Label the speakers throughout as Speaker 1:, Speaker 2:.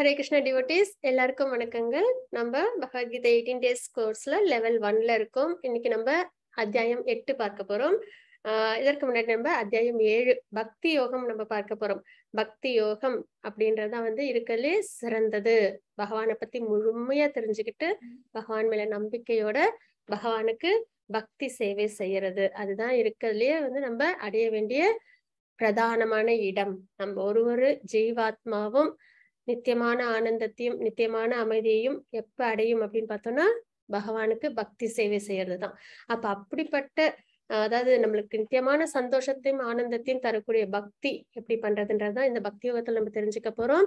Speaker 1: Hare Krishna devotees எல்லாருக்கும் வணக்கங்கள் நம்ம பகவத்கீதை எயிட்டீன் டேஸ் கோர்ஸ்ல லெவல் ஒன்ல இருக்கோம் இன்னைக்கு நம்ம அத்தியாயம் எட்டு பார்க்க போறோம் இதற்கு முன்னாடி நம்ம அத்தியாயம் ஏழு பக்தி யோகம் நம்ம பார்க்க போறோம் பக்தி யோகம் அப்படின்றதான் வந்து இருக்கலே சிறந்தது பகவானை பத்தி முழுமையா தெரிஞ்சுக்கிட்டு பகவான் மேல நம்பிக்கையோட பகவானுக்கு பக்தி சேவை செய்யறது அதுதான் இருக்கிறதுலயே வந்து நம்ம அடைய வேண்டிய பிரதானமான இடம் நம்ம ஒரு ஒரு ஜீவாத்மாவும் நித்தியமான ஆனந்தத்தையும் நித்தியமான அமைதியையும் எப்ப அடையும் அப்படின்னு பார்த்தோம்னா பகவானுக்கு பக்தி சேவை செய்யறது தான் அப்ப அப்படிப்பட்ட அதாவது நம்மளுக்கு நித்தியமான சந்தோஷத்தையும் ஆனந்தத்தையும் தரக்கூடிய பக்தி எப்படி பண்றதுன்றதுதான் இந்த பக்தி யோகத்துல நம்ம தெரிஞ்சுக்க போறோம்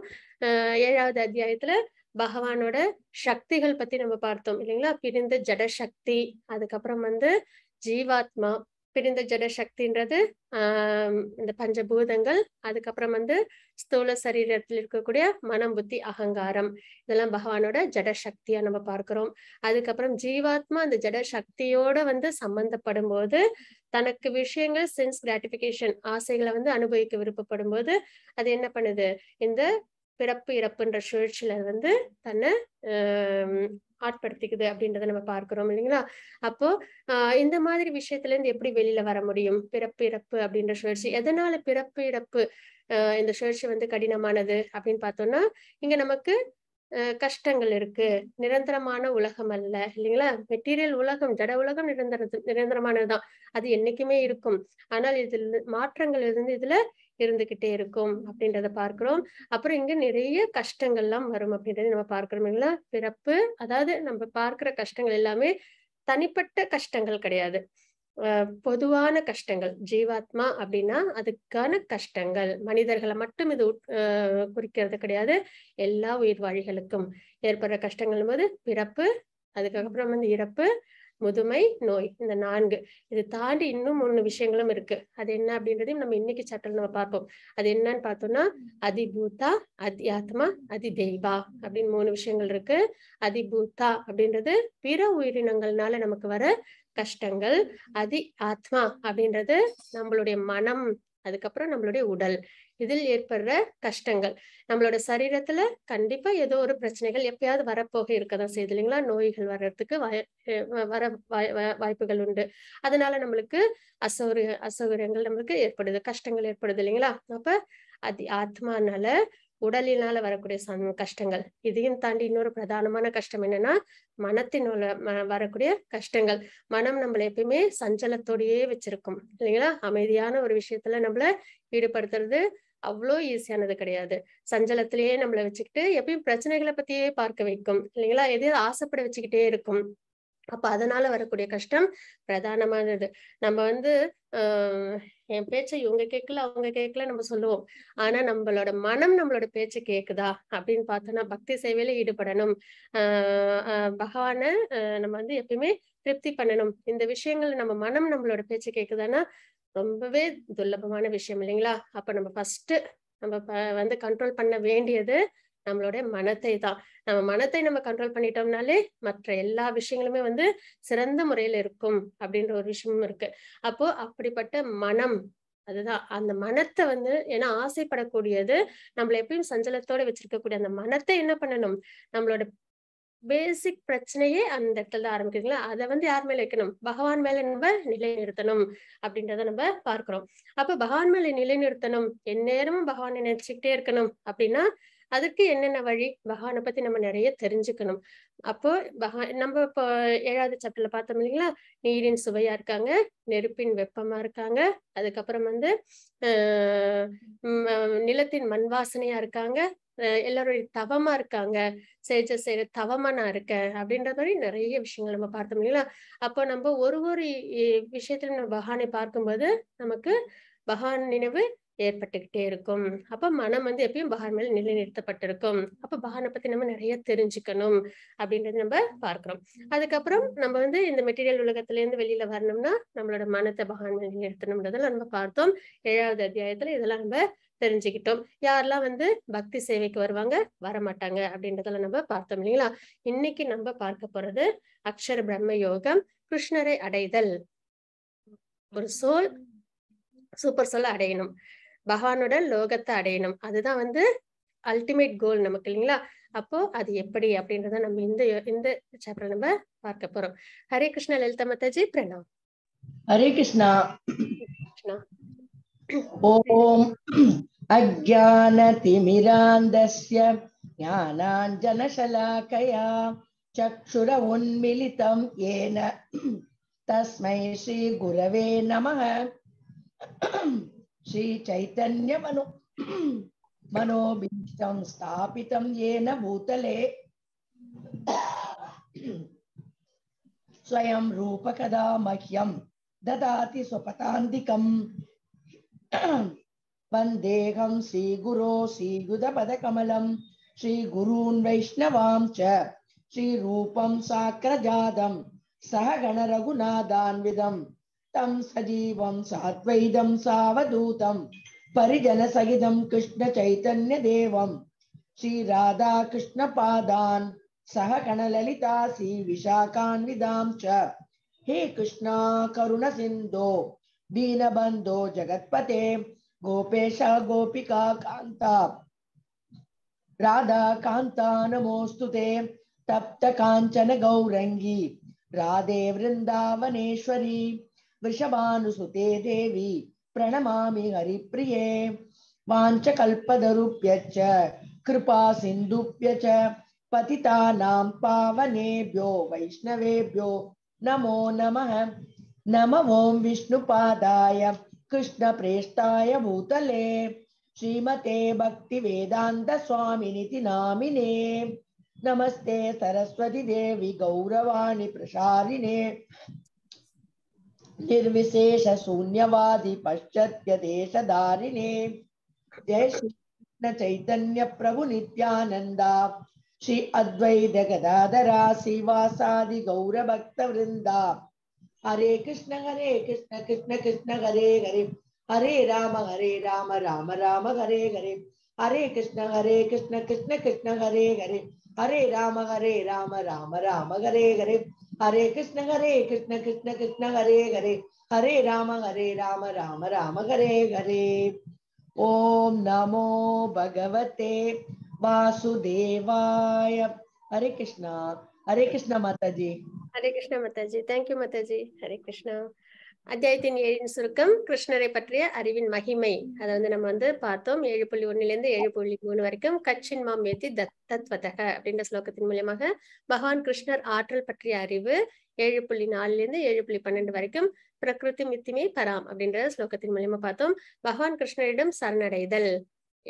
Speaker 1: ஏழாவது அத்தியாயத்துல பகவானோட சக்திகள் பத்தி நம்ம பார்த்தோம் இல்லைங்களா பிரிந்த ஜட சக்தி அதுக்கப்புறம் வந்து ஜீவாத்மா பிரிந்த ஜட சக்தின்றது இந்த பஞ்சபூதங்கள் அதுக்கப்புறம் வந்து ஸ்தூல சரீரத்தில் இருக்கக்கூடிய மனம் புத்தி அகங்காரம் இதெல்லாம் பகவானோட ஜட சக்தியா நம்ம பார்க்கிறோம் அதுக்கப்புறம் ஜீவாத்மா அந்த ஜட சக்தியோட வந்து சம்பந்தப்படும் போது தனக்கு விஷயங்கள் சென்ஸ் கிராட்டிபிகேஷன் ஆசைகளை வந்து அனுபவிக்க விருப்பப்படும் போது அது என்ன பண்ணுது இந்த பிறப்பு இறப்புன்ற சுழற்சியில வந்து தன்னை ஆட்படுத்திக்குது அப்படின்றத நம்ம பார்க்கிறோம் இல்லைங்களா அப்போ ஆஹ் இந்த மாதிரி விஷயத்துல இருந்து எப்படி வெளியில வர முடியும் பிறப்பு இறப்பு அப்படின்ற சுழற்சி எதனால பிறப்பு இறப்பு இந்த சுழற்சி வந்து கடினமானது அப்படின்னு பார்த்தோம்னா இங்க நமக்கு கஷ்டங்கள் இருக்கு நிரந்தரமான உலகம் அல்ல இல்லைங்களா மெட்டீரியல் உலகம் ஜட உலகம் நிரந்தர நிரந்தரமானதுதான் அது என்னைக்குமே இருக்கும் ஆனால் இதுல மாற்றங்கள் இருந்து இதுல இருந்துகிட்டே இருக்கும் அப்படின்றத பார்க்கிறோம் அப்புறம் இங்க நிறைய கஷ்டங்கள்லாம் வரும் அப்படின்றத நம்ம பார்க்கிறோம் இல்லைங்களா பிறப்பு அதாவது நம்ம பார்க்கிற கஷ்டங்கள் எல்லாமே தனிப்பட்ட கஷ்டங்கள் கிடையாது பொதுவான கஷ்டங்கள் ஜீவாத்மா அப்படின்னா அதுக்கான கஷ்டங்கள் மனிதர்களை மட்டும் இது குறிக்கிறது கிடையாது எல்லா உயிர் வாழிகளுக்கும் ஏற்படுற கஷ்டங்கள் போது பிறப்பு அதுக்கப்புறம் வந்து இறப்பு முதுமை நோய் இந்த நான்கு இது தாண்டி இன்னும் மூணு விஷயங்களும் இருக்கு அது என்ன அப்படின்றதையும் நம்ம இன்னைக்கு சட்டல் நம்ம பார்ப்போம் அது என்னன்னு பார்த்தோம்னா அதிபூதா அதி ஆத்மா அதிதெய்வா அப்படின்னு மூணு விஷயங்கள் இருக்கு அதிபூத்தா அப்படின்றது பிற உயிரினங்கள்னால நமக்கு வர கஷ்டங்கள் அதி ஆத்மா அப்படின்றது நம்மளுடைய மனம் அதுக்கப்புறம் நம்மளுடைய உடல் இதில் ஏற்படுற கஷ்டங்கள் நம்மளோட சரீரத்துல கண்டிப்பா ஏதோ ஒரு பிரச்சனைகள் எப்பயாவது வரப்போக இருக்கதான் செய்யுது இல்லைங்களா நோய்கள் வர்றதுக்கு வர வாய்ப்புகள் உண்டு அதனால நம்மளுக்கு அசௌரி அசௌகரியங்கள் நம்மளுக்கு ஏற்படுது கஷ்டங்கள் ஏற்படுது இல்லைங்களா அப்ப அது ஆத்மானால உடலினால வரக்கூடிய கஷ்டங்கள் இதையும் தாண்டி இன்னொரு பிரதானமான கஷ்டம் என்னன்னா மனத்தினால வரக்கூடிய கஷ்டங்கள் மனம் நம்மள எப்பயுமே சஞ்சலத்தோடையே வச்சிருக்கும் இல்லைங்களா அமைதியான ஒரு விஷயத்துல நம்மள ஈடுபடுத்துறது அவ்வளோ ஈஸியானது கிடையாது சஞ்சலத்திலேயே நம்மளை வச்சுக்கிட்டு எப்பயும் பிரச்சனைகளை பத்தியே பார்க்க வைக்கும் இல்லைங்களா எதையோ ஆசைப்பட வச்சுக்கிட்டே இருக்கும் அப்ப அதனால வரக்கூடிய கஷ்டம் பிரதானமானது நம்ம வந்து ஆஹ் என் பேச்சை இவங்க கேட்கல அவங்க கேட்கல நம்ம சொல்லுவோம் ஆனா நம்மளோட மனம் நம்மளோட பேச்சு கேக்குதா அப்படின்னு பார்த்தோம்னா பக்தி சேவையில ஈடுபடணும் ஆஹ் பகவான நம்ம வந்து எப்பயுமே திருப்தி பண்ணணும் இந்த விஷயங்கள் நம்ம மனம் நம்மளோட பேச்சு கேக்குதானா ரொம்பவே துர்லபமான விஷயம் இல்லைங்களா அப்ப நம்ம ஃபர்ஸ்ட் நம்ம வந்து கண்ட்ரோல் பண்ண வேண்டியது நம்மளுடைய மனத்தை தான் நம்ம மனத்தை நம்ம கண்ட்ரோல் பண்ணிட்டோம்னாலே மற்ற எல்லா விஷயங்களுமே வந்து சிறந்த முறையில இருக்கும் அப்படின்ற ஒரு விஷயமும் இருக்கு அப்போ அப்படிப்பட்ட மனம் அதுதான் அந்த மனத்தை வந்து ஏன்னா ஆசைப்படக்கூடியது நம்மள எப்பயும் சஞ்சலத்தோட வச்சிருக்கக்கூடிய அந்த மனத்தை என்ன பண்ணணும் நம்மளோட பேசிக் பிரச்சனையே அந்த இடத்துல தான் ஆரம்பிக்குதுங்களா அதை வந்து யார் மேல வைக்கணும் பகவான் மேல நம்ம நிலைநிறுத்தணும் அப்படின்றத நம்ம பார்க்கிறோம் அப்ப பகவான் மேல நிலைநிறுத்தணும் எந்நேரமும் பகவானை நினைச்சுக்கிட்டே இருக்கணும் அப்படின்னா அதுக்கு என்னென்ன வழி பகவானை பத்தி நம்ம நிறைய தெரிஞ்சுக்கணும் அப்போ பகவான் நம்ம இப்போ ஏழாவது சாப்டர்ல பார்த்தோம் இல்லைங்களா நீரின் சுவையா இருக்காங்க நெருப்பின் வெப்பமா இருக்காங்க அதுக்கப்புறம் வந்து நிலத்தின் மண் வாசனையா இருக்காங்க எல்லாருடைய தவமா இருக்காங்க செய்ய செய்யற தவமா நான் இருக்கேன் அப்படின்ற மாதிரி நிறைய விஷயங்கள் நம்ம பார்த்தோம் இல்லைங்களா அப்போ நம்ம ஒரு ஒரு விஷயத்துல நம்ம பகவானை பார்க்கும்போது நமக்கு பகவான் நினைவு ஏற்பட்டுக்கிட்டே இருக்கும் அப்ப மனம் வந்து எப்பயும் பகவான் மேல நிலைநிறுத்தப்பட்டிருக்கும் அப்ப பகவானை பத்தி நம்ம நிறைய தெரிஞ்சுக்கணும் அப்படின்றது நம்ம பார்க்கிறோம் அதுக்கப்புறம் நம்ம வந்து இந்த மெட்டீரியல் உலகத்துல இருந்து வெளியில வரணும்னா நம்மளோட மனத்தை பகவான் மேல நிலைநிறுத்தணும்ன்றதெல்லாம் நம்ம பார்த்தோம் ஏழாவது அத்தியாயத்துல இதெல்லாம் நம்ம தெரிஞ்சுக்கிட்டோம் யாரெல்லாம் வந்து பக்தி சேவைக்கு வருவாங்க வரமாட்டாங்க அப்படின்றதெல்லாம் நம்ம பார்த்தோம் இல்லைங்களா இன்னைக்கு நம்ம பார்க்க போறது அக்ஷர பிரம்ம யோகம் கிருஷ்ணரை அடைதல் ஒரு சோல் சூப்பர் சோல் அடையணும் பகவானோட லோகத்தை அடையணும் அதுதான் வந்து அல்டிமேட் கோல் நமக்கு இல்லைங்களா அப்போ அது எப்படி அப்படின்றத நம்ம இந்த இந்த சாப்டர் நம்ம பார்க்க போறோம் ஹரே கிருஷ்ணா லலிதா மத்தாஜி
Speaker 2: பிரணாம் ஹரே கிருஷ்ணா கிருஷ்ணா ஓம் अज्ञानतिमिरान्दस्य ज्ञानाञ्जनशलाकया चक्षुर उन्मिलितं येन तस्मै श्रीगुरवे नमः श्रीचैतन्यमनु मनोबीजं स्थापितं येन भूतले स्वयं रूपकदा मह्यं ददाति स्वपतान्तिकम् वन्देऽहं श्रीगुरो श्रीयुधपदकमलं श्रीगुरून् वैष्णवां च श्रीरूपं साक्रजातं सह गणरघुनादान्विदं तं सजीवं साद्वैदं सावधूतं परिजनसहितं कृष्णचैतन्यदेवं श्रीराधाकृष्णपादान् सह गणललिता श्रीविशाखान्विदां च हे कृष्णा करुणसिन्धो दीनबन्धो जगत्पते गोपेश गोपिका कांता राधा कांता नमोस्तु तप्त कांचन गौरंगी राधे वृंदावनेश्वरी वृषभानुसुते देवी प्रणमा हरिप्रिये वाञ्छकल्पतरुभ्यश्च कृपा सिंधुप्य च पतितानां पावनेभ्यो वैष्णवेभ्यो नमो नमः नम ओं विष्णुपादाय कृष्णप्रेष्ठाय भूतले श्रीमते भक्तिवेदान्तस्वामिनिति नामिने नमस्ते सरस्वती देवी गौरवाणी प्रसारिणे निर्विशेष शून्यवादी पश्चात्य देशधारिणे जय श्री कृष्ण चैतन्य प्रभु नित्यानंदा श्री अद्वैत गदाधरा श्रीवासादि गौर भक्त वृंदा हरे कृष्ण हरे कृष्ण कृष्ण कृष्ण हरे हरे हरे राम हरे राम राम राम हरे हरे हरे कृष्ण हरे कृष्ण कृष्ण कृष्ण हरे हरे हरे राम हरे राम राम राम हरे हरे हरे कृष्ण हरे कृष्ण कृष्ण कृष्ण हरे हरे हरे राम हरे राम राम राम हरे हरे ओम नमो भगवते वासुदेवाय हरे कृष्णा हरे कृष्णा माता जी
Speaker 1: ஹரே கிருஷ்ணா மாதாஜி தேங்க்யூ மத்தாஜி ஹரே கிருஷ்ணா அத்தியாயத்தின் ஏழின் சுருக்கம் கிருஷ்ணரை பற்றிய அறிவின் மகிமை அதை வந்து நம்ம வந்து பார்த்தோம் ஏழு புள்ளி ஒன்னுல இருந்து ஏழு புள்ளி மூணு வரைக்கும் கச்சின் மாம் ஏத்தி தத்வதக அப்படின்ற ஸ்லோகத்தின் மூலியமாக பகவான் கிருஷ்ணர் ஆற்றல் பற்றிய அறிவு ஏழு புள்ளி நாலுல இருந்து ஏழு புள்ளி பன்னெண்டு வரைக்கும் பிரகிருதி மித்திமே பராம் அப்படின்ற ஸ்லோகத்தின் மூலியமா பார்த்தோம் பகவான் கிருஷ்ணரிடம் சரணடைதல்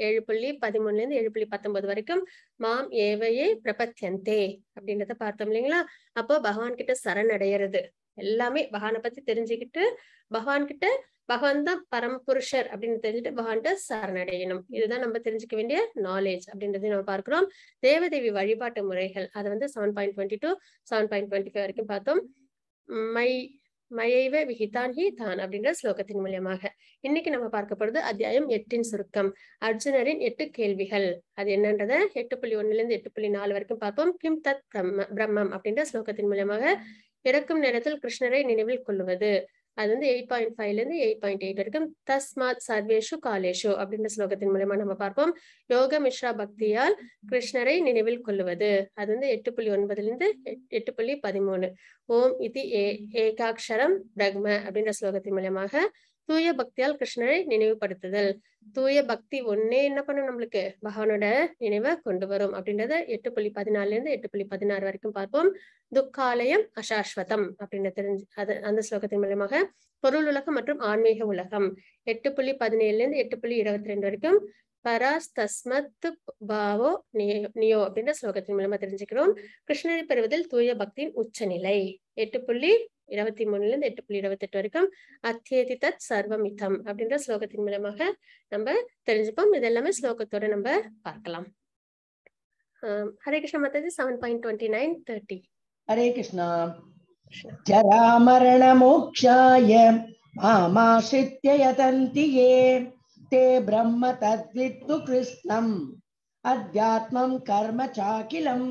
Speaker 1: ஏழு புள்ளி பதிமூணுல இருந்து ஏழு புள்ளி பத்தொன்பது வரைக்கும் மாம் ஏவையே பிரபத்தியந்தே அப்படின்றத பார்த்தோம் இல்லைங்களா அப்போ பகவான் கிட்ட சரணடைகிறது எல்லாமே பகவானை பத்தி தெரிஞ்சுக்கிட்டு பகவான் கிட்ட பகவான் தான் பரமபுருஷர் அப்படின்னு தெரிஞ்சுட்டு பகவான்கிட்ட சரணடையணும் இதுதான் நம்ம தெரிஞ்சுக்க வேண்டிய நாலேஜ் அப்படின்றதையும் நம்ம பார்க்கிறோம் தேவதேவி வழிபாட்டு முறைகள் அது வந்து seven point twenty two seven point twenty five வரைக்கும் பார்த்தோம் மை மயைவ விஹிதான் ஹி தான் அப்படின்ற ஸ்லோகத்தின் மூலியமாக இன்னைக்கு நம்ம பார்க்கப்படுறது அத்தியாயம் எட்டின் சுருக்கம் அர்ஜுனரின் எட்டு கேள்விகள் அது என்னன்றத எட்டு புள்ளி ஒண்ணுல இருந்து எட்டு புள்ளி நாலு வரைக்கும் பார்ப்போம் கிம் தத் பிரம்ம பிரம்மம் அப்படின்ற ஸ்லோகத்தின் மூலியமாக இறக்கும் நேரத்தில் கிருஷ்ணரை நினைவில் கொள்வது அது வந்து எயிட் பாயிண்ட் ஃபைவ்ல இருந்து எயிட் பாயிண்ட் எயிட் வரைக்கும் தஸ்மாத் சர்வேஷு காலேஷு அப்படின்ற ஸ்லோகத்தின் மூலயமா நம்ம பார்ப்போம் யோக மிஸ்ரா பக்தியால் கிருஷ்ணரை நினைவில் கொள்ளுவது அது வந்து எட்டு புள்ளி ஒன்பதுல இருந்து எட்டு புள்ளி பதிமூணு ஓம் இது ஏ ஏகாட்சரம் பிரக்ம அப்படின்ற ஸ்லோகத்தின் மூலயமாக தூய பக்தியால் கிருஷ்ணரை நினைவுபடுத்துதல் தூய பக்தி ஒன்னே என்ன பண்ணும் நம்மளுக்கு பகவானோட நினைவை கொண்டு வரும் அப்படின்றத எட்டு புள்ளி பதினாலுல இருந்து எட்டு புள்ளி பதினாறு வரைக்கும் பார்ப்போம் துக்காலயம் அசாஸ்வதம் அப்படின்ற தெரிஞ்சு அது அந்த ஸ்லோகத்தின் மூலமாக பொருள் உலகம் மற்றும் ஆன்மீக உலகம் எட்டு புள்ளி பதினேழுல இருந்து எட்டு புள்ளி இருபத்தி ரெண்டு வரைக்கும் பராஸ் தஸ்மத் பாவோ நியோ அப்படின்ற ஸ்லோகத்தின் மூலமா தெரிஞ்சுக்கிறோம் கிருஷ்ணரை பெறுவதில் தூய பக்தியின் உச்சநிலை எட்டு புள்ளி இருபத்தி மூணுல இருந்து எட்டு புள்ளி இருபத்தி எட்டு வரைக்கும் அத்தியதி தத் சர்வமிதம் அப்படின்ற ஸ்லோகத்தின் மூலமாக நம்ம தெரிஞ்சுப்போம் இது எல்லாமே ஸ்லோகத்தோட நம்ம பார்க்கலாம் ஹரே கிருஷ்ண மாதாஜி seven point twenty nine thirty
Speaker 2: Hare Krishna ஜராமரண மோக்ஷாய மாமாசித்ய ஏ தே பிரம்ம தத்வித்து கிருஷ்ணம் அத்யாத்மம் கர்ம சாக்கிலம்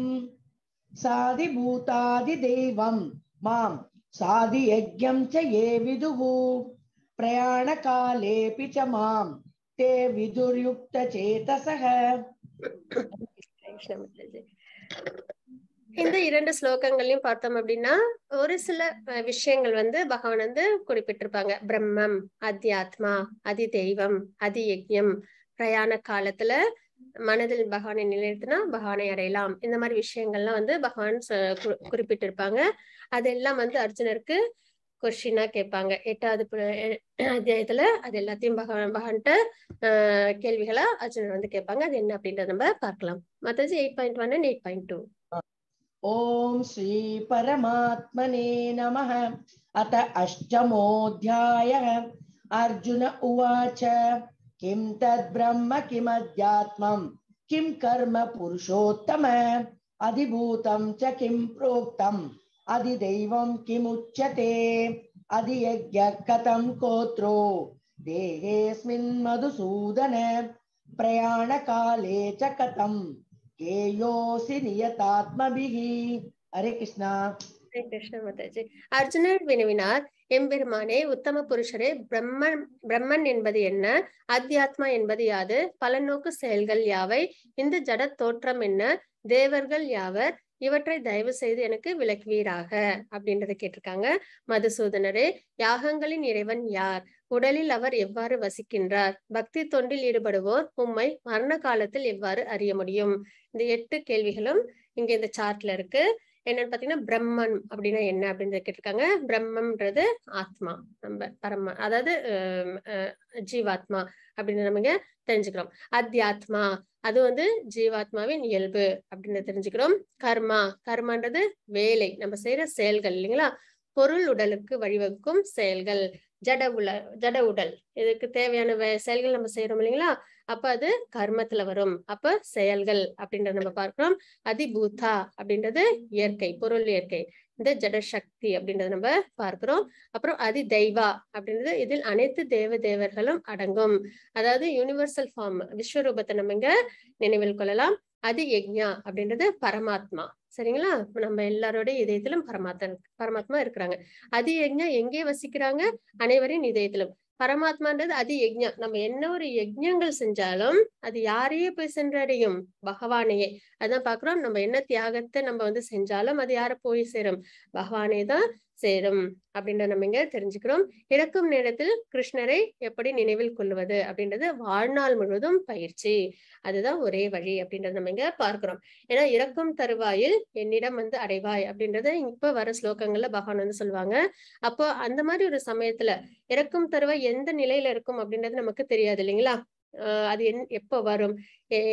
Speaker 2: சாதிபூதாதி தெய்வம் மாம் சாதி யஜ்யம் ச ஏ விதுவு பிரயாண காலே ச மாம் தே விதுர்யுக்த சேதசக
Speaker 1: இந்த இரண்டு ஸ்லோகங்களையும் பார்த்தோம் அப்படின்னா ஒரு சில விஷயங்கள் வந்து பகவான் வந்து குறிப்பிட்டிருப்பாங்க பிரம்மம் அத்தியாத்மா அதி தெய்வம் அதி யஜ்யம் பிரயாண காலத்துல மனதில் பகவானை நிலைநிறுத்தினா பகவானை அடையலாம் இந்த மாதிரி விஷயங்கள்லாம் வந்து பகவான் குறிப்பிட்டிருப்பாங்க அதெல்லாம் வந்து அர்ஜுனருக்கு கொஸ்டினா கேட்பாங்க எட்டாவது அத்தியாயத்துல அது எல்லாத்தையும் பகவான் பகவான்கிட்ட ஆஹ் கேள்விகளா அர்ஜுனர் வந்து கேட்பாங்க அது என்ன அப்படின்றத நம்ம பார்க்கலாம் மத்தஜி eight point one and eight point two
Speaker 2: ஓம் ஸ்ரீ பரமாத்மனே நம அத்த அஷ்டமோத்தியாய அர்ஜுன உவாச்ச किम तद ब्रह्म किम अध्यात्म किम कर्म पुरुषोत्तम अधिभूतम च किम प्रोक्तम अधिदेव किम उच्यते अधि यज्ञ कथम कोत्रो देहेस्मिन् मधुसूदन प्रयाण काले च कथम केयोसि नियतात्मभिः हरे कृष्णा हरे
Speaker 1: कृष्ण माता जी
Speaker 2: अर्जुन विनविनाथ
Speaker 1: எம்பெருமானே உத்தம புருஷரே பிரம்மன் பிரம்மன் என்பது என்ன அத்தியாத்மா என்பது யாது பலநோக்கு செயல்கள் யாவை இந்த ஜட தோற்றம் என்ன தேவர்கள் யாவர் இவற்றை தயவு செய்து எனக்கு விளக்குவீராக அப்படின்றத கேட்டிருக்காங்க மதுசூதனரே யாகங்களின் இறைவன் யார் உடலில் அவர் எவ்வாறு வசிக்கின்றார் பக்தி தொண்டில் ஈடுபடுவோர் உம்மை மரண காலத்தில் எவ்வாறு அறிய முடியும் இந்த எட்டு கேள்விகளும் இங்க இந்த சார்ட்ல இருக்கு என்னன்னு பாத்தீங்கன்னா பிரம்மன் அப்படின்னா என்ன அப்படின்னு கேட்டிருக்காங்க பிரம்மம்ன்றது ஆத்மா நம்ம பரம அதாவது ஜீவாத்மா அப்படின்னு நம்ம தெரிஞ்சுக்கிறோம் அத்தியாத்மா அது வந்து ஜீவாத்மாவின் இயல்பு அப்படின்னு தெரிஞ்சுக்கிறோம் கர்மா கர்மான்றது வேலை நம்ம செய்யற செயல்கள் இல்லைங்களா பொருள் உடலுக்கு வழிவகுக்கும் செயல்கள் ஜட உல ஜட உடல் இதுக்கு தேவையான செயல்கள் நம்ம செய்யறோம் இல்லைங்களா அப்ப அது கர்மத்துல வரும் அப்ப செயல்கள் அப்படின்றத நம்ம பார்க்கிறோம் அதிபூதா அப்படின்றது இயற்கை பொருள் இயற்கை இந்த ஜட சக்தி அப்படின்றத நம்ம பார்க்கிறோம் அப்புறம் அதி தெய்வா அப்படின்றது இதில் அனைத்து தேவ தேவர்களும் அடங்கும் அதாவது யூனிவர்சல் ஃபார்ம் விஸ்வரூபத்தை நம்ம இங்க நினைவில் கொள்ளலாம் அதி யஜ்யா அப்படின்றது பரமாத்மா சரிங்களா நம்ம எல்லாரோட இதயத்திலும் பரமாத்மா பரமாத்மா இருக்கிறாங்க அதி யஜ்யா எங்கே வசிக்கிறாங்க அனைவரின் இதயத்திலும் பரமாத்மான்றது அதி யஜ்யா நம்ம என்ன ஒரு யஜ்யங்கள் செஞ்சாலும் அது யாரையே போய் சென்றடையும் பகவானையே அதான் பாக்குறோம் நம்ம என்ன தியாகத்தை நம்ம வந்து செஞ்சாலும் அது யார போய் சேரும் பகவானே தான் சேரும் அப்படின்ற நம்ம இங்க தெரிஞ்சுக்கிறோம் இறக்கும் நேரத்தில் கிருஷ்ணரை எப்படி நினைவில் கொள்வது அப்படின்றது வாழ்நாள் முழுவதும் பயிற்சி அதுதான் ஒரே வழி அப்படின்றத நம்ம இங்க பார்க்கிறோம் ஏன்னா இறக்கும் தருவாயில் என்னிடம் வந்து அடைவாய் அப்படின்றத இப்ப வர ஸ்லோகங்கள்ல பகவான் வந்து சொல்லுவாங்க அப்போ அந்த மாதிரி ஒரு சமயத்துல இறக்கும் தருவாய் எந்த நிலையில இருக்கும் அப்படின்றது நமக்கு தெரியாது இல்லைங்களா அது என் எப்போ வரும்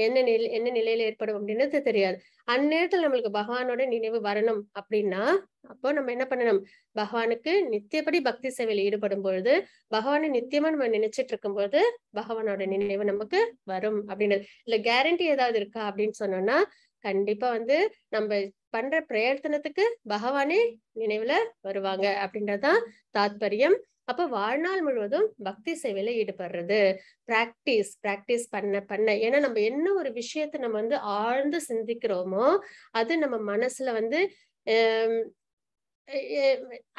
Speaker 1: என்ன நிலை என்ன நிலையில ஏற்படும் அப்படின்றது தெரியாது அந்நேரத்தில் நம்மளுக்கு பகவானோட நினைவு வரணும் அப்படின்னா அப்போ நம்ம என்ன பண்ணணும் பகவானுக்கு நித்தியப்படி பக்தி சேவையில் ஈடுபடும் பொழுது பகவானை நித்தியமா நம்ம நினைச்சிட்டு இருக்கும் பொழுது பகவானோட நினைவு நமக்கு வரும் அப்படின்றது இல்ல கேரண்டி ஏதாவது இருக்கா அப்படின்னு சொன்னோம்னா கண்டிப்பா வந்து நம்ம பண்ற பிரயத்தனத்துக்கு பகவானே நினைவுல வருவாங்க அப்படின்றதுதான் தாத்பரியம் அப்ப வாழ்நாள் முழுவதும் பக்தி சேவையில ஈடுபடுறது பிராக்டிஸ் பிராக்டிஸ் பண்ண பண்ண ஏன்னா நம்ம என்ன ஒரு விஷயத்த நம்ம வந்து ஆழ்ந்து சிந்திக்கிறோமோ அது நம்ம மனசுல வந்து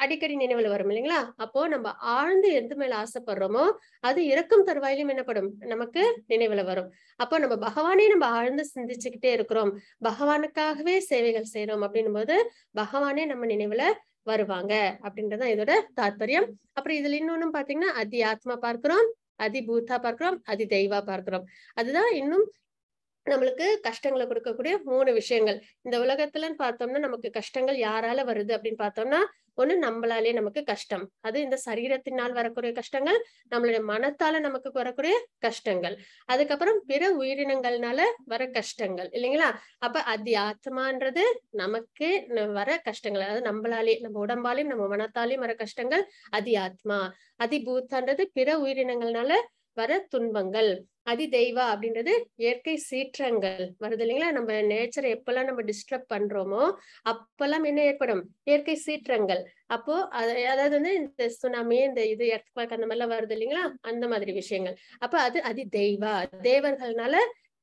Speaker 1: அடிக்கடி நினைவுல வரும் இல்லைங்களா அப்போ நம்ம ஆழ்ந்து எந்த மேல ஆசைப்படுறோமோ அது இறக்கும் தருவாயிலும் என்னப்படும் நமக்கு நினைவுல வரும் அப்போ நம்ம பகவானே நம்ம ஆழ்ந்து சிந்திச்சுக்கிட்டே இருக்கிறோம் பகவானுக்காகவே சேவைகள் செய்யறோம் அப்படின்னும் போது பகவானே நம்ம நினைவுல வருவாங்க அப்படின்றதான் இதோட தாத்பரியம் அப்புறம் இதுல இன்னொன்னு பாத்தீங்கன்னா அதி ஆத்மா பார்க்கிறோம் அதிபூத்தா பார்க்கிறோம் அதி தெய்வா பார்க்கிறோம் அதுதான் இன்னும் நம்மளுக்கு கஷ்டங்களை கொடுக்கக்கூடிய மூணு விஷயங்கள் இந்த உலகத்துலன்னு பார்த்தோம்னா நமக்கு கஷ்டங்கள் யாரால வருது அப்படின்னு பார்த்தோம்னா ஒண்ணு நம்மளாலே நமக்கு கஷ்டம் அது இந்த சரீரத்தினால் வரக்கூடிய கஷ்டங்கள் நம்மளுடைய மனத்தால நமக்கு வரக்கூடிய கஷ்டங்கள் அதுக்கப்புறம் பிற உயிரினங்கள்னால வர கஷ்டங்கள் இல்லைங்களா அப்ப அதி ஆத்மான்றது நமக்கு வர கஷ்டங்கள் அதாவது நம்மளாலே நம்ம உடம்பாலையும் நம்ம மனத்தாலையும் வர கஷ்டங்கள் அதி அதி அதிபூத்தான்றது பிற உயிரினங்கள்னால வர துன்பங்கள் அதிதெய்வா அப்படின்றது இயற்கை சீற்றங்கள் வருது இல்லைங்களா நம்ம நேச்சரை எப்பெல்லாம் நம்ம டிஸ்டர்ப் பண்றோமோ அப்பெல்லாம் என்ன ஏற்படும் இயற்கை சீற்றங்கள் அப்போ அதாவது வந்து இந்த சுனாமி இந்த இது அந்த மாதிரிலாம் வருது இல்லைங்களா அந்த மாதிரி விஷயங்கள் அப்ப அது அதி தெய்வா தேவர்கள்னால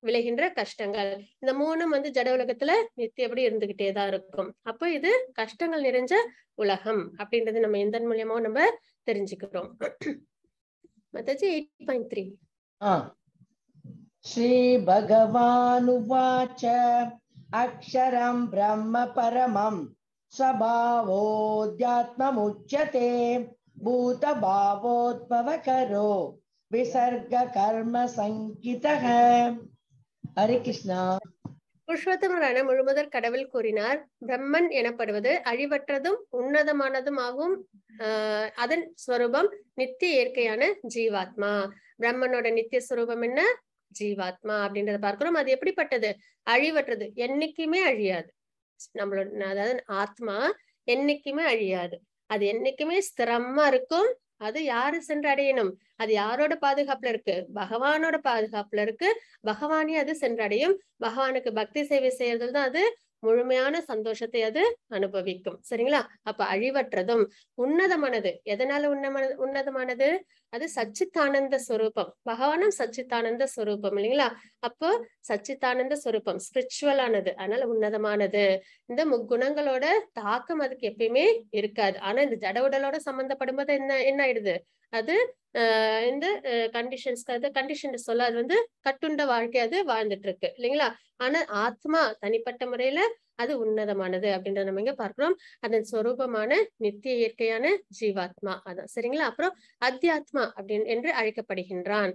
Speaker 1: விளைகின்ற கஷ்டங்கள் இந்த மூணும் வந்து ஜட உலகத்துல நித்தியபடி இருந்துகிட்டே தான் இருக்கும் அப்போ இது கஷ்டங்கள் நிறைஞ்ச உலகம் அப்படின்றது நம்ம எந்த மூலியமாவும் நம்ம தெரிஞ்சுக்கிறோம் மத்தாச்சி எயிட் பாயிண்ட் த்ரீ
Speaker 2: அக்ஷரம் பிரம்ம பரமம் ब्रह्म परमं स्वभावोऽध्यात्ममुच्यते भूतभावोद्भवकरो விசர்கர்மசங்கிதக ஹரி கிருஷ்ணா புருஷோத்தமரான முழுமுதல் கடவுள்
Speaker 1: கூறினார் பிரம்மன் எனப்படுவது அழிவற்றதும் உன்னதமானதும் ஆகும் அதன் ஸ்வரூபம் நித்திய இயற்கையான ஜீவாத்மா பிரம்மனோட நித்திய ஸ்வரூபம் என்ன ஜீவாத்மா அப்படின்றத பார்க்கிறோம் அது எப்படிப்பட்டது அழிவற்றது என்னைக்குமே அழியாது நம்மளோட அதாவது ஆத்மா என்னைக்குமே அழியாது அது என்னைக்குமே ஸ்திரமா இருக்கும் அது யாரு சென்று அடையணும் அது யாரோட பாதுகாப்புல இருக்கு பகவானோட பாதுகாப்புல இருக்கு பகவானே அது சென்றடையும் பகவானுக்கு பக்தி சேவை செய்யறதுல தான் அது முழுமையான சந்தோஷத்தை அது அனுபவிக்கும் சரிங்களா அப்ப அழிவற்றதும் உன்னதமானது எதனால உன்னமான உன்னதமானது அது சச்சித்தானந்த ஸ்வரூபம் பகவானும் சச்சித்தானந்த ஸ்வரூபம் இல்லைங்களா அப்போ சச்சித்தானந்த ஸ்வரூபம் ஸ்பிரிச்சுவலானது அதனால உன்னதமானது இந்த முக்குணங்களோட தாக்கம் அதுக்கு எப்பயுமே இருக்காது ஆனா இந்த ஜட உடலோட சம்பந்தப்படும் போது என்ன என்ன ஆயிடுது அது இந்த கண்டிஷன்ஸ் அது கண்டிஷன் சொல்ல அது வந்து கட்டுண்ட வாழ்க்கை அது வாழ்ந்துட்டு இருக்கு இல்லைங்களா ஆனா ஆத்மா தனிப்பட்ட முறையில அது உன்னதமானது அப்படின்றத நம்ம இங்க பார்க்கிறோம் அதன் சொரூபமான நித்திய இயற்கையான ஜீவாத்மா அதான் சரிங்களா அப்புறம் அத்தியாத்மா அப்படின்னு என்று அழைக்கப்படுகின்றான்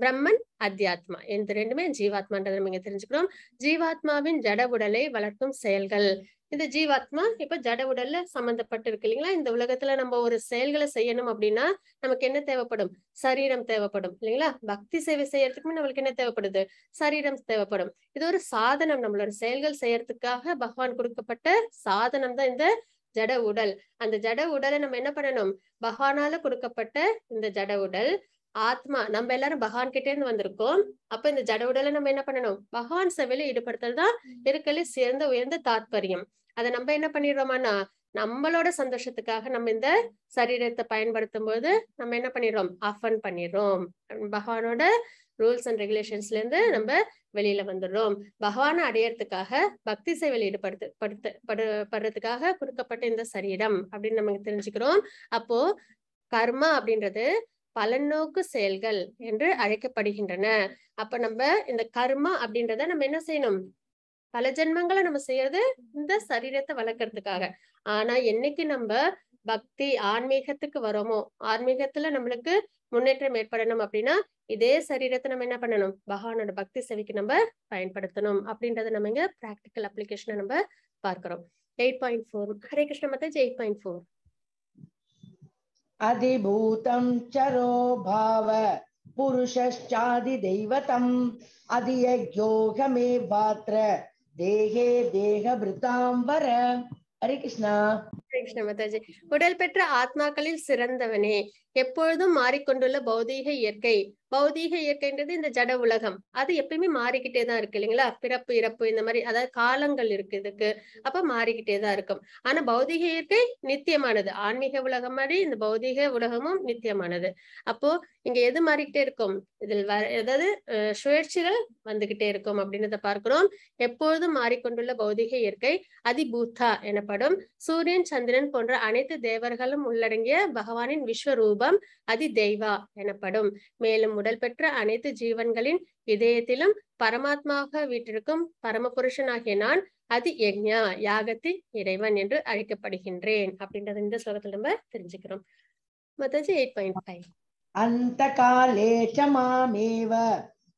Speaker 1: பிரம்மன் அத்தியாத்மா இந்த ரெண்டுமே ஜீவாத்மான்றதை நம்ம இங்க தெரிஞ்சுக்கிறோம் ஜீவாத்மாவின் ஜட உடலை வளர்க்கும் செயல்கள் இந்த ஜீவாத்மா இப்ப ஜட உடல்ல சம்பந்தப்பட்டு இருக்கு இல்லைங்களா இந்த உலகத்துல நம்ம ஒரு செயல்களை செய்யணும் அப்படின்னா நமக்கு என்ன தேவைப்படும் சரீரம் தேவைப்படும் இல்லைங்களா பக்தி சேவை செய்யறதுக்குமே நம்மளுக்கு என்ன தேவைப்படுது சரீரம் தேவைப்படும் இது ஒரு சாதனம் நம்மளோட செயல்கள் செய்யறதுக்காக பகவான் கொடுக்கப்பட்ட சாதனம் தான் இந்த ஜட உடல் அந்த ஜட உடலை நம்ம என்ன பண்ணணும் பகவானால கொடுக்கப்பட்ட இந்த ஜட உடல் ஆத்மா நம்ம எல்லாரும் பகவான் கிட்டே இருந்து வந்திருக்கோம் அப்ப இந்த ஜட உடல நம்ம என்ன பண்ணணும் பகவான் சேவையில ஈடுபடுத்துறதுதான் இருக்கல சேர்ந்த உயர்ந்த தாத்பரியம் அதை நம்ம என்ன பண்ணிடுறோமானா நம்மளோட சந்தோஷத்துக்காக நம்ம இந்த சரீரத்தை பயன்படுத்தும் போது நம்ம என்ன பண்ணிடுறோம் அஃபன் பண்ணிடுறோம் பகவானோட ரூல்ஸ் அண்ட் ரெகுலேஷன்ஸ்ல இருந்து நம்ம வெளியில வந்துடுறோம் பகவானை அடையறதுக்காக பக்தி சேவையில் ஈடுபடுத்து படு படுறதுக்காக கொடுக்கப்பட்ட இந்த சரீரம் அப்படின்னு நமக்கு தெரிஞ்சுக்கிறோம் அப்போ கர்மா அப்படின்றது பலநோக்கு செயல்கள் என்று அழைக்கப்படுகின்றன அப்ப நம்ம இந்த கர்மா அப்படின்றத நம்ம என்ன செய்யணும் பல ஜென்மங்களை நம்ம செய்யறது இந்த சரீரத்தை வளர்க்கறதுக்காக ஆனா என்னைக்கு நம்ம பக்தி ஆன்மீகத்துக்கு வரோமோ ஆன்மீகத்துல நம்மளுக்கு முன்னேற்றம் ஏற்படணும் அப்படின்னா இதே சரீரத்தை நம்ம என்ன பண்ணணும் பகவானோட பக்தி சேவைக்கு நம்ம பயன்படுத்தணும் அப்படின்றத நம்ம இங்க ப்ராக்டிக்கல் அப்ளிகேஷனை நம்ம பார்க்கிறோம் eight point four Hare Krishna மத்த எயிட் பாயிண்ட் ஃபோர்
Speaker 2: अधिभूतं चरो भाव पुरुषश्चादिदैवतम् अधियज्ञोहमेवात्र देहे देहभृतां वर हरे कृष्ण हरे
Speaker 1: कृष्ण माताजी उडल் பெற்ற ஆத்மாக்களில் எப்பொழுதும் மாறிக்கொண்டுள்ள பௌதீக இயற்கை பௌதீக இயற்கைன்றது இந்த ஜட உலகம் அது எப்பயுமே மாறிக்கிட்டே தான் இருக்கு இல்லைங்களா பிறப்பு இறப்பு இந்த மாதிரி அதாவது காலங்கள் இருக்கு இதுக்கு அப்ப மாறிக்கிட்டே தான் இருக்கும் ஆனா பௌதீக இயற்கை நித்தியமானது ஆன்மீக உலகம் மாதிரி இந்த பௌதீக உலகமும் நித்தியமானது அப்போ இங்க எது மாறிக்கிட்டே இருக்கும் இதில் வர அதாவது சுழற்சிகள் வந்துகிட்டே இருக்கும் அப்படின்றத பார்க்கிறோம் எப்பொழுதும் மாறிக்கொண்டுள்ள பௌதீக இயற்கை அதிபூத்தா எனப்படும் சூரியன் சந்திரன் போன்ற அனைத்து தேவர்களும் உள்ளடங்கிய பகவானின் விஸ்வரூபம் ரூபம் அதி தெய்வா எனப்படும் மேலும் உடல் பெற்ற அனைத்து ஜீவன்களின் இதயத்திலும் பரமாத்மாக வீட்டிற்கும் பரமபுருஷனாகிய நான் அதி யஜ்யா யாகத்தின் இறைவன் என்று அழைக்கப்படுகின்றேன் அப்படின்றத இந்த ஸ்லோகத்துல நம்ம தெரிஞ்சுக்கிறோம்
Speaker 2: மத்தாஜி எயிட் பாயிண்ட் ஃபைவ் அந்த காலே மாமேவ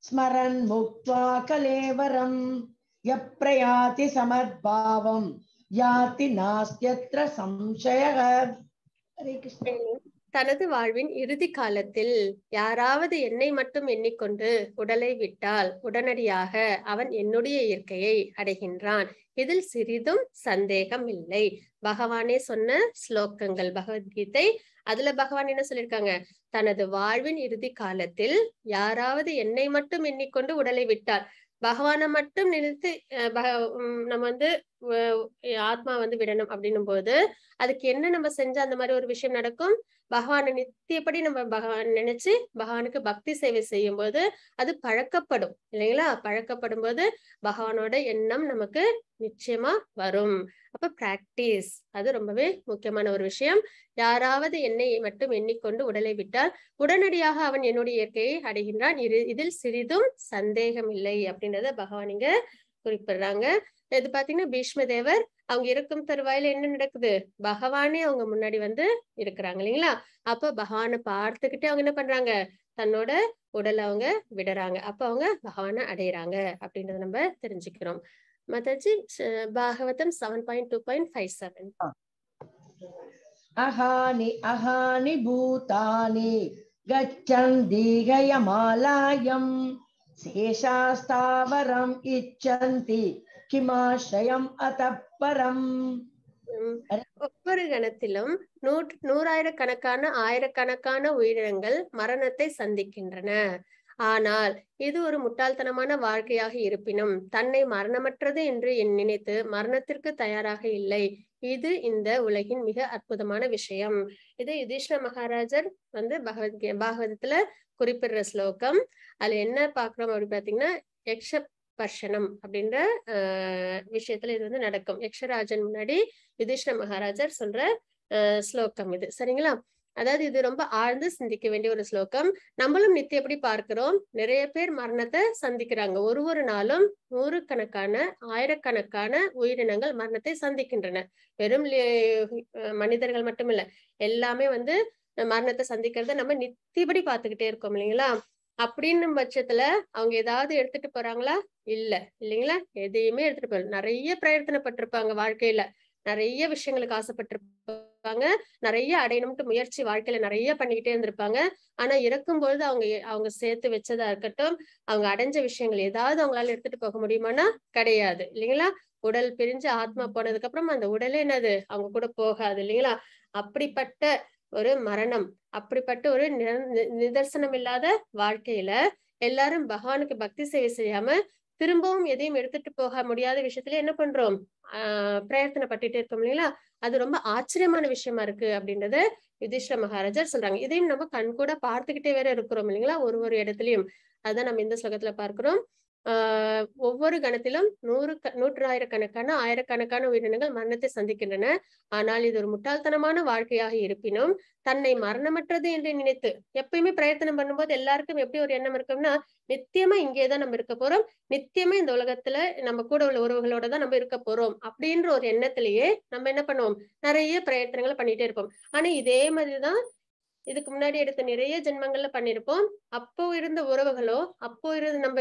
Speaker 2: ஸ்மரன் முக்வா கலேவரம் எப்ரயாதி சமர்பாவம் யாதி நாஸ்தியத்ர சம்சய ஹரே கிருஷ்ணன்
Speaker 1: தனது வாழ்வின் இறுதி காலத்தில் யாராவது என்னை மட்டும் எண்ணிக்கொண்டு உடலை விட்டால் உடனடியாக அவன் என்னுடைய இயற்கையை அடைகின்றான் இதில் சிறிதும் சந்தேகம் இல்லை பகவானே சொன்ன ஸ்லோகங்கள் பகவத்கீதை அதுல பகவான் என்ன சொல்லியிருக்காங்க தனது வாழ்வின் இறுதி காலத்தில் யாராவது என்னை மட்டும் எண்ணிக்கொண்டு உடலை விட்டால் பகவானை மட்டும் நினைத்து நம்ம வந்து ஆத்மா வந்து விடணும் அப்படின்னும் போது அதுக்கு என்ன நம்ம செஞ்சா அந்த மாதிரி ஒரு விஷயம் நடக்கும் பகவானை நித்தியப்படி நம்ம பகவான் நினைச்சு பகவானுக்கு பக்தி சேவை செய்யும் போது அது பழக்கப்படும் இல்லைங்களா பழக்கப்படும் போது பகவானோட எண்ணம் நமக்கு நிச்சயமா வரும் அப்ப பிராக்டிஸ் அது ரொம்பவே முக்கியமான ஒரு விஷயம் யாராவது என்னை மட்டும் எண்ணிக்கொண்டு உடலை விட்டால் உடனடியாக அவன் என்னுடைய இயற்கையை அடைகின்றான் இதில் சிறிதும் சந்தேகம் இல்லை அப்படின்றத பகவான் இங்க குறிப்பிடுறாங்க இது பாத்தீங்கன்னா பீஷ்ம தேவர் அவங்க இருக்கும் தருவாயில என்ன நடக்குது பகவானே அவங்க முன்னாடி வந்து இருக்கிறாங்க இல்லைங்களா அப்ப பகவானை பார்த்துக்கிட்டே அவங்க என்ன பண்றாங்க தன்னோட உடலை அவங்க விடுறாங்க அப்ப அவங்க பகவானை அடையிறாங்க அப்படின்றத நம்ம தெரிஞ்சுக்கிறோம் மாதாஜி Bhagavatam seven point two point five seven
Speaker 2: அஹானி அஹானி பூதானி गच्छन्ति गयमालायम् शेषास्तावरम् இச்சந்தி ஒவ்வொரு கணத்திலும் நூற் நூறாயிரக்கணக்கான
Speaker 1: ஆயிரக்கணக்கான உயிரினங்கள் மரணத்தை சந்திக்கின்றன ஆனால் இது ஒரு முட்டாள்தனமான வாழ்க்கையாக இருப்பினும் தன்னை மரணமற்றது என்று என் நினைத்து மரணத்திற்கு தயாராக இல்லை இது இந்த உலகின் மிக அற்புதமான விஷயம் இது யுதிஷ்ண மகாராஜர் வந்து பகவத் பாகவதத்துல குறிப்பிடுற ஸ்லோகம் அதுல என்ன பாக்குறோம் அப்படின்னு பாத்தீங்கன்னா எக்ஷப் ஸ்பர்ஷனம் அப்படின்ற விஷயத்துல இது வந்து நடக்கும் யக்ஷராஜன் முன்னாடி யுதிஷ்ண மகாராஜர் சொல்ற ஸ்லோகம் இது சரிங்களா அதாவது இது ரொம்ப ஆழ்ந்து சிந்திக்க வேண்டிய ஒரு ஸ்லோகம் நம்மளும் நித்தி எப்படி பார்க்கிறோம் நிறைய பேர் மரணத்தை சந்திக்கிறாங்க ஒரு ஒரு நாளும் நூறு கணக்கான ஆயிரக்கணக்கான உயிரினங்கள் மரணத்தை சந்திக்கின்றன வெறும் மனிதர்கள் மட்டுமில்ல எல்லாமே வந்து மரணத்தை சந்திக்கிறத நம்ம நித்திபடி பார்த்துக்கிட்டே இருக்கோம் இல்லைங்களா அப்படின்னும் பட்சத்துல அவங்க ஏதாவது எடுத்துட்டு போறாங்களா இல்ல இல்லைங்களா எதையுமே எடுத்துட்டு போயிடும் நிறைய பிரயத்தனப்பட்டிருப்பாங்க வாழ்க்கையில நிறைய விஷயங்களுக்கு ஆசைப்பட்டிருப்பாங்க நிறைய அடையணும்ட்டு முயற்சி வாழ்க்கையில நிறைய பண்ணிக்கிட்டே இருந்திருப்பாங்க ஆனா இறக்கும்பொழுது அவங்க அவங்க சேர்த்து வச்சதா இருக்கட்டும் அவங்க அடைஞ்ச விஷயங்கள் ஏதாவது அவங்களால எடுத்துட்டு போக முடியுமானா கிடையாது இல்லைங்களா உடல் பிரிஞ்சு ஆத்மா போனதுக்கு அப்புறம் அந்த உடலே என்னது அவங்க கூட போகாது இல்லைங்களா அப்படிப்பட்ட ஒரு மரணம் அப்படிப்பட்ட ஒரு நிதர்சனம் இல்லாத வாழ்க்கையில எல்லாரும் பகவானுக்கு பக்தி சேவை செய்யாம திரும்பவும் எதையும் எடுத்துட்டு போக முடியாத விஷயத்துல என்ன பண்றோம் ஆஹ் பிரயத்தனை பட்டுட்டே இருக்கோம் இல்லைங்களா அது ரொம்ப ஆச்சரியமான விஷயமா இருக்கு அப்படின்றத யுதிஷ்ட மகாராஜர் சொல்றாங்க இதையும் நம்ம கண் கூட பார்த்துக்கிட்டே வேற இருக்கிறோம் இல்லைங்களா ஒரு ஒரு இடத்துலயும் அதுதான் நம்ம இந்த ஸ்லோகத்துல பார்க்கிறோம் ஆஹ் ஒவ்வொரு கணத்திலும் நூறு ஆயிரக்கணக்கான ஆயிரக்கணக்கான உயிரினங்கள் மரணத்தை சந்திக்கின்றன ஆனால் இது ஒரு முட்டாள்தனமான வாழ்க்கையாக இருப்பினும் தன்னை மரணமற்றது என்று நினைத்து எப்பயுமே பிரயத்தனம் பண்ணும்போது எல்லாருக்கும் எப்படி ஒரு எண்ணம் இருக்கும்னா நித்தியமா இங்கேதான் நம்ம இருக்க போறோம் நித்தியமா இந்த உலகத்துல நம்ம கூட உள்ள உறவுகளோட தான் நம்ம இருக்க போறோம் அப்படின்ற ஒரு எண்ணத்திலேயே நம்ம என்ன பண்ணுவோம் நிறைய பிரயத்தனங்களை பண்ணிட்டே இருப்போம் ஆனா இதே மாதிரிதான் இதுக்கு முன்னாடி எடுத்த நிறைய ஜென்மங்கள்ல பண்ணிருப்போம் அப்போ இருந்த உறவுகளோ அப்போ இருந்து நம்ம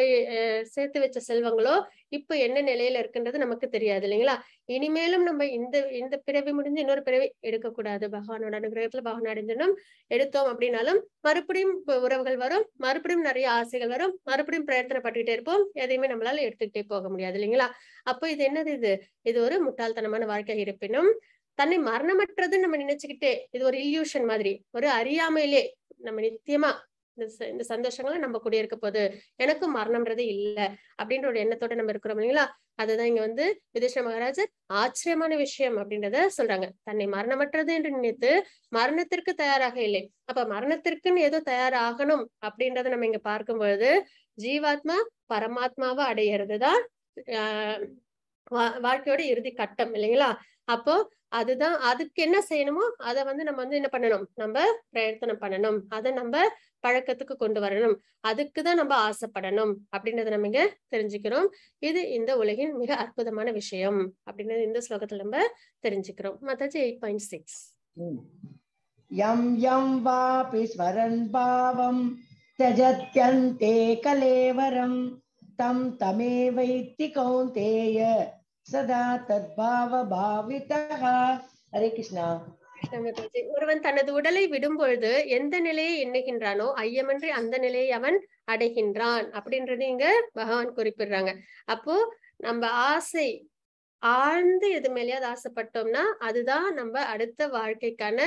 Speaker 1: சேர்த்து வச்ச செல்வங்களோ இப்போ என்ன நிலையில இருக்குன்றது நமக்கு தெரியாது இல்லைங்களா இனிமேலும் நம்ம இந்த இந்த பிறவி முடிஞ்சு இன்னொரு பிறவி எடுக்கக்கூடாது பகவானோட அனுகிரகத்துல பகவான் அடைஞ்சனும் எடுத்தோம் அப்படின்னாலும் மறுபடியும் உறவுகள் வரும் மறுபடியும் நிறைய ஆசைகள் வரும் மறுபடியும் பிரயத்தனப்பட்டுகிட்டே பட்டுக்கிட்டே இருப்போம் எதையுமே நம்மளால எடுத்துக்கிட்டே போக முடியாது இல்லைங்களா அப்போ இது என்னது இது இது ஒரு முட்டாள்தனமான வாழ்க்கை இருப்பினும் தன்னை மரணமற்றதுன்னு நம்ம நினைச்சுக்கிட்டே இது ஒரு இல்யூஷன் மாதிரி ஒரு அறியாமையிலே நம்ம நித்தியமா இந்த சந்தோஷங்களை நம்ம கூட இருக்க போகுது எனக்கும் மரணம்ன்றது இல்ல அப்படின்ற ஒரு எண்ணத்தோட நம்ம இருக்கிறோம் இல்லைங்களா அதுதான் இங்க வந்து விதுஷ மகாராஜர் ஆச்சரியமான விஷயம் அப்படின்றத சொல்றாங்க தன்னை மரணமற்றது என்று நினைத்து மரணத்திற்கு தயாராக இல்லை அப்ப மரணத்திற்குன்னு ஏதோ தயாராகணும் அப்படின்றத நம்ம இங்க பார்க்கும் பொழுது ஜீவாத்மா பரமாத்மாவை ஆஹ் வாழ்க்கையோட இறுதி கட்டம் இல்லைங்களா அப்போ அதுதான் அதுக்கு என்ன செய்யணுமோ அதை வந்து நம்ம வந்து என்ன பண்ணணும் நம்ம பிரயத்தனம் பண்ணணும் அதை நம்ம பழக்கத்துக்கு கொண்டு வரணும் அதுக்குதான் நம்ம ஆசைப்படணும் அப்படின்றத நம்ம இங்க தெரிஞ்சுக்கிறோம் இது இந்த உலகின் மிக அற்புதமான விஷயம் அப்படின்றது இந்த ஸ்லோகத்துல நம்ம தெரிஞ்சுக்கிறோம் மத்தாச்சு எயிட் பாயிண்ட் சிக்ஸ்
Speaker 2: யம் யம் வாபி ஸ்வரன் பாவம் தஜத்யந்தே கலேவரம் தம் தமே வைத்தி கௌந்தேய சதா தத்பாவ பாவிதா ஹரே கிருஷ்ணா
Speaker 1: ஒருவன் தனது உடலை விடும் பொழுது எந்த நிலையை எண்ணுகின்றானோ ஐயமன்றி அந்த நிலையை அவன் அடைகின்றான் அப்படின்றது இங்க பகவான் குறிப்பிடுறாங்க அப்போ நம்ம ஆசை ஆழ்ந்து எது மேலேயாவது ஆசைப்பட்டோம்னா அதுதான் நம்ம அடுத்த வாழ்க்கைக்கான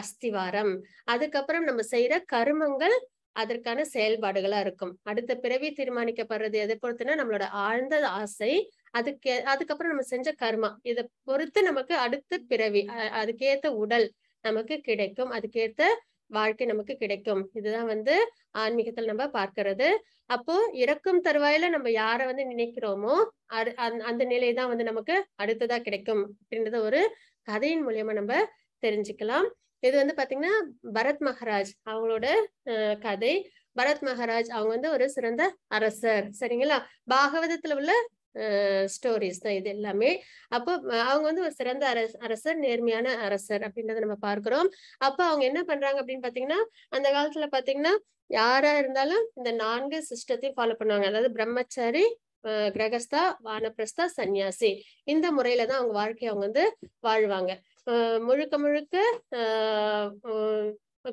Speaker 1: அஸ்திவாரம் அதுக்கப்புறம் நம்ம செய்யற கருமங்கள் அதற்கான செயல்பாடுகளா இருக்கும் அடுத்த பிறவி தீர்மானிக்கப்படுறது எதை பொறுத்துனா நம்மளோட ஆழ்ந்த ஆசை அதுக்கு அதுக்கப்புறம் நம்ம செஞ்ச கர்மா இதை பொறுத்து நமக்கு அடுத்த பிறவி அதுக்கேத்த உடல் நமக்கு கிடைக்கும் அதுக்கேத்த வாழ்க்கை நமக்கு கிடைக்கும் இதுதான் வந்து ஆன்மீகத்துல நம்ம பார்க்கறது அப்போ இறக்கும் தருவாயில நம்ம யார வந்து நினைக்கிறோமோ அது அந்த நிலை தான் வந்து நமக்கு அடுத்ததா கிடைக்கும் அப்படின்றத ஒரு கதையின் மூலியமா நம்ம தெரிஞ்சுக்கலாம் இது வந்து பாத்தீங்கன்னா பரத் மகராஜ் அவங்களோட கதை பரத் மகராஜ் அவங்க வந்து ஒரு சிறந்த அரசர் சரிங்களா பாகவதத்துல உள்ள ஸ்டோரிஸ் தான் இது எல்லாமே அப்போ அவங்க வந்து ஒரு சிறந்த அரசர் நேர்மையான அரசர் அப்படின்றத நம்ம பார்க்கிறோம் அப்போ அவங்க என்ன பண்றாங்க அப்படின்னு பாத்தீங்கன்னா அந்த காலத்துல பாத்தீங்கன்னா யாரா இருந்தாலும் இந்த நான்கு சிஸ்டத்தையும் ஃபாலோ பண்ணுவாங்க அதாவது பிரம்மச்சாரி கிரகஸ்தா வானப்பிரஸ்தா சன்னியாசி இந்த முறையில தான் அவங்க வாழ்க்கையை அவங்க வந்து வாழ்வாங்க முழுக்க முழுக்க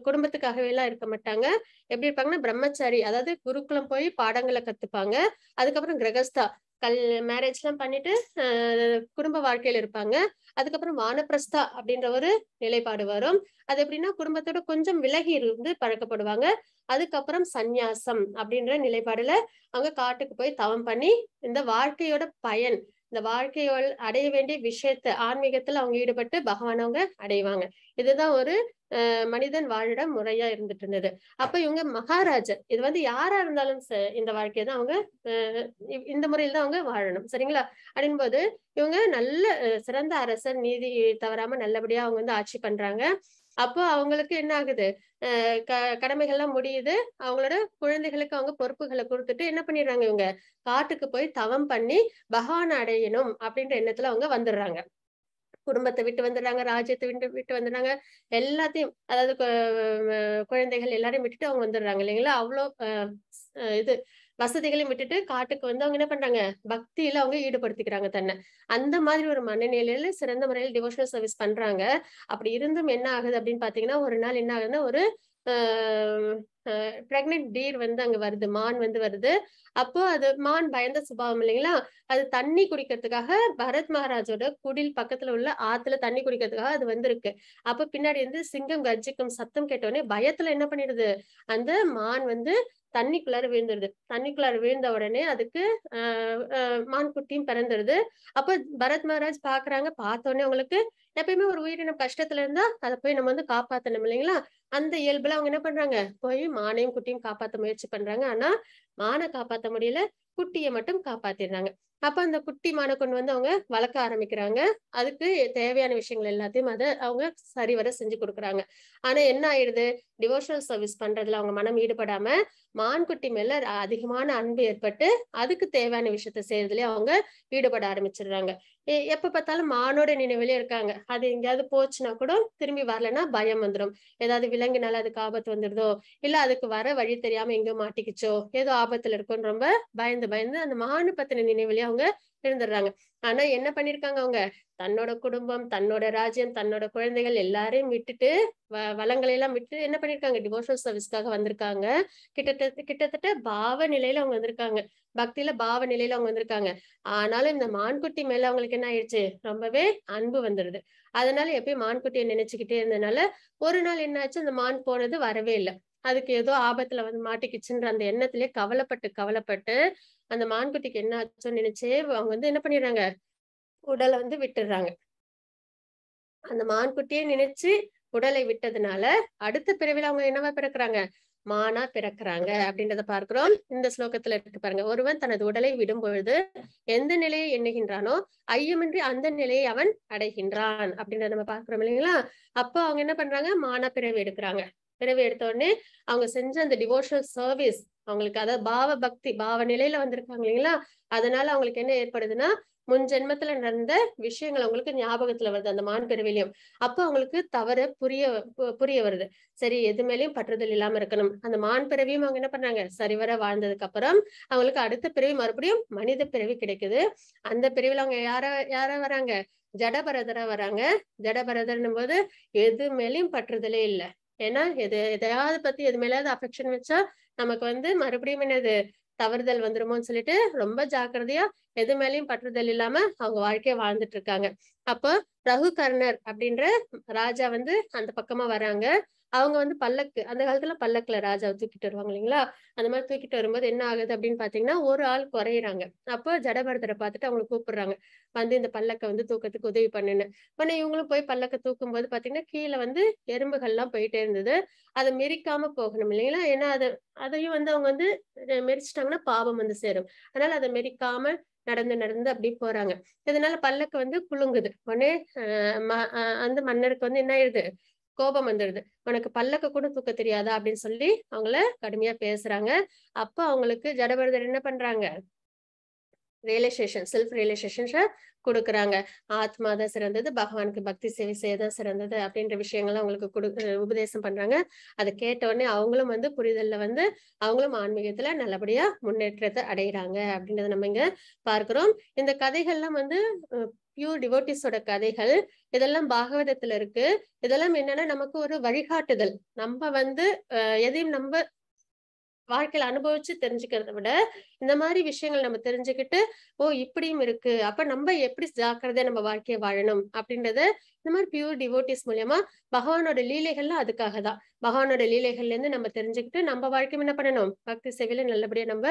Speaker 1: குடும்பத்துக்காகவே எல்லாம் இருக்க மாட்டாங்க எப்படி இருப்பாங்கன்னா பிரம்மச்சாரி அதாவது குருக்குளம் போய் பாடங்களை கத்துப்பாங்க அதுக்கப்புறம் கிரகஸ்தா கல் மேரேஜ் எல்லாம் பண்ணிட்டு குடும்ப வாழ்க்கையில இருப்பாங்க அதுக்கப்புறம் வானப்பிரஸ்தா அப்படின்ற ஒரு நிலைப்பாடு வரும் அது எப்படின்னா குடும்பத்தோட கொஞ்சம் விலகி இருந்து பழக்கப்படுவாங்க அதுக்கப்புறம் சந்நியாசம் அப்படின்ற நிலைப்பாடுல அவங்க காட்டுக்கு போய் தவம் பண்ணி இந்த வாழ்க்கையோட பயன் இந்த வாழ்க்கையோட அடைய வேண்டிய விஷயத்த ஆன்மீகத்துல அவங்க ஈடுபட்டு பகவான் அவங்க அடைவாங்க இதுதான் ஒரு மனிதன் வாழிட முறையா இருந்துட்டு இருந்தது அப்ப இவங்க மகாராஜர் இது வந்து யாரா இருந்தாலும் இந்த வாழ்க்கையை தான் அவங்க இந்த முறையில தான் அவங்க வாழணும் சரிங்களா அப்படின் போது இவங்க நல்ல சிறந்த அரசர் நீதி தவறாம நல்லபடியா அவங்க வந்து ஆட்சி பண்றாங்க அப்போ அவங்களுக்கு என்ன ஆகுது க கடமைகள்லாம் முடியுது அவங்களோட குழந்தைகளுக்கு அவங்க பொறுப்புகளை கொடுத்துட்டு என்ன பண்ணிடுறாங்க இவங்க காட்டுக்கு போய் தவம் பண்ணி பகவான் அடையணும் அப்படின்ற எண்ணத்துல அவங்க வந்துடுறாங்க குடும்பத்தை விட்டு வந்துடுறாங்க ராஜ்யத்தை விட்டு விட்டு வந்துடுறாங்க எல்லாத்தையும் அதாவது குழந்தைகள் எல்லாரையும் விட்டுட்டு அவங்க வந்துடுறாங்க இல்லைங்களா அவ்வளோ இது வசதிகளையும் விட்டுட்டு காட்டுக்கு வந்து அவங்க என்ன பண்றாங்க பக்தியில அவங்க ஈடுபடுத்திக்கிறாங்க தன்னை அந்த மாதிரி ஒரு மனநிலையில சிறந்த முறையில் டிவோஷனல் சர்வீஸ் பண்றாங்க அப்படி இருந்தும் என்ன ஆகுது அப்படின்னு பாத்தீங்கன்னா ஒரு நாள் என்ன ஆகுதுன்னா ஒரு பிரெக்னென்ட் டீர் வந்து அங்க வருது மான் வந்து வருது அப்போ அது மான் பயந்த சுபாவம் இல்லைங்களா அது தண்ணி குடிக்கிறதுக்காக பரத் மகாராஜோட குடில் பக்கத்துல உள்ள ஆத்துல தண்ணி குடிக்கிறதுக்காக அது வந்திருக்கு அப்ப பின்னாடி வந்து சிங்கம் கர்ஜிக்கும் சத்தம் கேட்டோடனே பயத்துல என்ன பண்ணிடுது அந்த மான் வந்து தண்ணிக்குள்ளார விழுந்துருது தண்ணிக்குள்ளார விழுந்த உடனே அதுக்கு மான்குட்டியும் பிறந்துருது அப்ப பரத் மகாராஜ் பாக்குறாங்க பார்த்தோடனே அவங்களுக்கு எப்பயுமே ஒரு உயிரினம் கஷ்டத்துல இருந்தா அதை போய் நம்ம வந்து காப்பாத்தணும் இல்லைங்களா அந்த இயல்புல அவங்க என்ன பண்றாங்க போய் மானையும் குட்டியும் காப்பாத்த முயற்சி பண்றாங்க ஆனா மானை காப்பாத்த முடியல குட்டியை மட்டும் காப்பாத்திடுறாங்க அப்ப அந்த குட்டி மானை கொண்டு வந்து அவங்க வளர்க்க ஆரம்பிக்கிறாங்க அதுக்கு தேவையான விஷயங்கள் எல்லாத்தையும் அதை அவங்க சரிவர செஞ்சு கொடுக்குறாங்க ஆனா என்ன ஆயிடுது டிவோஷனல் சர்வீஸ் பண்றதுல அவங்க மனம் ஈடுபடாம மான்குட்டி மேல அதிகமான அன்பு ஏற்பட்டு அதுக்கு தேவையான விஷயத்த செய்யறதுலயே அவங்க ஈடுபட ஆரம்பிச்சிடுறாங்க எப்ப பார்த்தாலும் மானோட நினைவுலயே இருக்காங்க அது எங்கேயாவது போச்சுன்னா கூட திரும்பி வரலன்னா பயம் வந்துடும் ஏதாவது விலங்குனால அதுக்கு ஆபத்து வந்துடுதோ இல்ல அதுக்கு வர வழி தெரியாம எங்கேயோ மாட்டிக்கிச்சோ ஏதோ ஆபத்துல இருக்கும்னு ரொம்ப பயந்து பயந்து அந்த மானு பத்தின நினைவுலயே அவங்க இருந்துடுறாங்க ஆனா என்ன பண்ணிருக்காங்க அவங்க தன்னோட குடும்பம் தன்னோட ராஜ்யம் தன்னோட குழந்தைகள் எல்லாரையும் விட்டுட்டு வ வளங்களை எல்லாம் விட்டு என்ன பண்ணிருக்காங்க டிவோஷனல் சர்வீஸ்க்காக வந்திருக்காங்க கிட்டத்தட்ட கிட்டத்தட்ட பாவ நிலையில அவங்க வந்திருக்காங்க பக்தியில பாவ நிலையில அவங்க வந்திருக்காங்க ஆனாலும் இந்த மான்குட்டி மேல அவங்களுக்கு என்ன ஆயிடுச்சு ரொம்பவே அன்பு வந்துடுது அதனால எப்பயும் மான்குட்டியை நினைச்சுக்கிட்டே இருந்ததுனால ஒரு நாள் என்னாச்சு அந்த மான் போனது வரவே இல்லை அதுக்கு ஏதோ ஆபத்துல வந்து மாட்டிக்கிச்சுன்ற அந்த எண்ணத்திலே கவலைப்பட்டு கவலைப்பட்டு அந்த மான்குட்டிக்கு என்ன ஆச்சுன்னு நினைச்சே அவங்க வந்து என்ன பண்ணிடுறாங்க உடலை வந்து விட்டுடுறாங்க அந்த மான்குட்டியே நினைச்சு உடலை விட்டதுனால அடுத்த பிறவில அவங்க என்னவா பிறக்குறாங்க மானா பிறக்குறாங்க அப்படின்றத பார்க்கிறோம் இந்த ஸ்லோகத்துல இருக்கு பாருங்க ஒருவன் தனது உடலை விடும் பொழுது எந்த நிலையை எண்ணுகின்றானோ ஐயமின்றி அந்த நிலையை அவன் அடைகின்றான் அப்படின்றத நம்ம பார்க்கிறோம் இல்லைங்களா அப்போ அவங்க என்ன பண்றாங்க மானா பிறவி எடுக்கிறாங்க பிறவி எடுத்த உடனே அவங்க செஞ்ச அந்த டிவோஷனல் சர்வீஸ் அவங்களுக்கு அதாவது பாவ பக்தி பாவ நிலையில வந்திருக்காங்க இல்லைங்களா அதனால அவங்களுக்கு என்ன ஏற்படுதுன்னா முன் ஜென்மத்துல நடந்த விஷயங்கள் அவங்களுக்கு ஞாபகத்துல வருது அந்த மான் பெருவிலியம் அப்ப அவங்களுக்கு தவற புரிய புரிய வருது சரி எது மேலேயும் பற்றுதல் இல்லாம இருக்கணும் அந்த மான் பிறவியும் அவங்க என்ன பண்றாங்க சரிவர வாழ்ந்ததுக்கு அப்புறம் அவங்களுக்கு அடுத்த பிறவி மறுபடியும் மனித பிறவி கிடைக்குது அந்த பிரிவில் அவங்க யார யார வராங்க ஜடபரதரா வராங்க ஜடபரதர்னும் போது எது மேலேயும் பற்றுதலே இல்லை ஏன்னா எது எதையாவது பத்தி எது மேலாவது அஃபெக்ஷன் வச்சா நமக்கு வந்து மறுபடியும் என்னது தவறுதல் வந்துருமோன்னு சொல்லிட்டு ரொம்ப ஜாக்கிரதையா எது மேலயும் பற்றுதல் இல்லாம அவங்க வாழ்க்கைய வாழ்ந்துட்டு இருக்காங்க அப்போ ரகு கர்ணர் அப்படின்ற ராஜா வந்து அந்த பக்கமா வராங்க அவங்க வந்து பல்லக்கு அந்த காலத்துல பல்லக்குல ராஜாவை தூக்கிட்டு வருவாங்க இல்லைங்களா அந்த மாதிரி தூக்கிட்டு வரும்போது என்ன ஆகுது அப்படின்னு பாத்தீங்கன்னா ஒரு ஆள் குறையிறாங்க அப்போ ஜடபரதரை பார்த்துட்டு அவங்களை கூப்பிடுறாங்க வந்து இந்த பல்லக்கை வந்து தூக்கத்துக்கு உதவி பண்ணுன்னு உடனே இவங்களும் போய் பல்லக்க தூக்கும் போது பாத்தீங்கன்னா கீழே வந்து எறும்புகள்லாம் போயிட்டே இருந்தது அதை மெரிக்காம போகணும் இல்லைங்களா ஏன்னா அதை அதையும் வந்து அவங்க வந்து மெரிச்சிட்டாங்கன்னா பாவம் வந்து சேரும் அதனால அதை மெரிக்காம நடந்து நடந்து அப்படி போறாங்க இதனால பல்லக்கு வந்து குலுங்குது உடனே அந்த மன்னருக்கு வந்து என்ன ஆயிடுது கோபம் வந்துடுது உனக்கு பல்லக்க கூட தூக்க தெரியாதா அப்படின்னு சொல்லி அவங்கள கடுமையா பேசுறாங்க அப்ப அவங்களுக்கு ஜடபரதர் என்ன பண்றாங்க ரியலைசேஷன் செல்ஃப் ரியலைசேஷன்ஸ கொடுக்குறாங்க ஆத்மா தான் சிறந்தது பகவானுக்கு பக்தி சேவை செய்யதான் சிறந்தது அப்படின்ற விஷயங்கள்லாம் அவங்களுக்கு கொடு உபதேசம் பண்றாங்க அதை கேட்ட உடனே அவங்களும் வந்து புரிதல்ல வந்து அவங்களும் ஆன்மீகத்துல நல்லபடியா முன்னேற்றத்தை அடையிறாங்க அப்படின்றத நம்ம இங்க பார்க்கிறோம் இந்த கதைகள்லாம் வந்து பியூர் டிவோட்டிஸோட கதைகள் இதெல்லாம் பாகவதத்துல இருக்கு இதெல்லாம் என்னன்னா நமக்கு ஒரு வழிகாட்டுதல் நம்ம வந்து எதையும் நம்ம வாழ்க்கையில அனுபவிச்சு தெரிஞ்சுக்கிறத விட இந்த மாதிரி விஷயங்கள் நம்ம தெரிஞ்சுக்கிட்டு ஓ இப்படியும் இருக்கு அப்ப நம்ம எப்படி ஜாக்கிரதையா நம்ம வாழ்க்கையை வாழணும் அப்படின்றத இந்த மாதிரி பியூர் டிவோட்டிஸ் மூலியமா பகவானோட லீலைகள்லாம் அதுக்காக தான் பகவானோட லீலைகள்ல இருந்து நம்ம தெரிஞ்சுக்கிட்டு நம்ம வாழ்க்கையும் என்ன பண்ணணும் பக்தி சேவையில நல்லபடியா நம்ம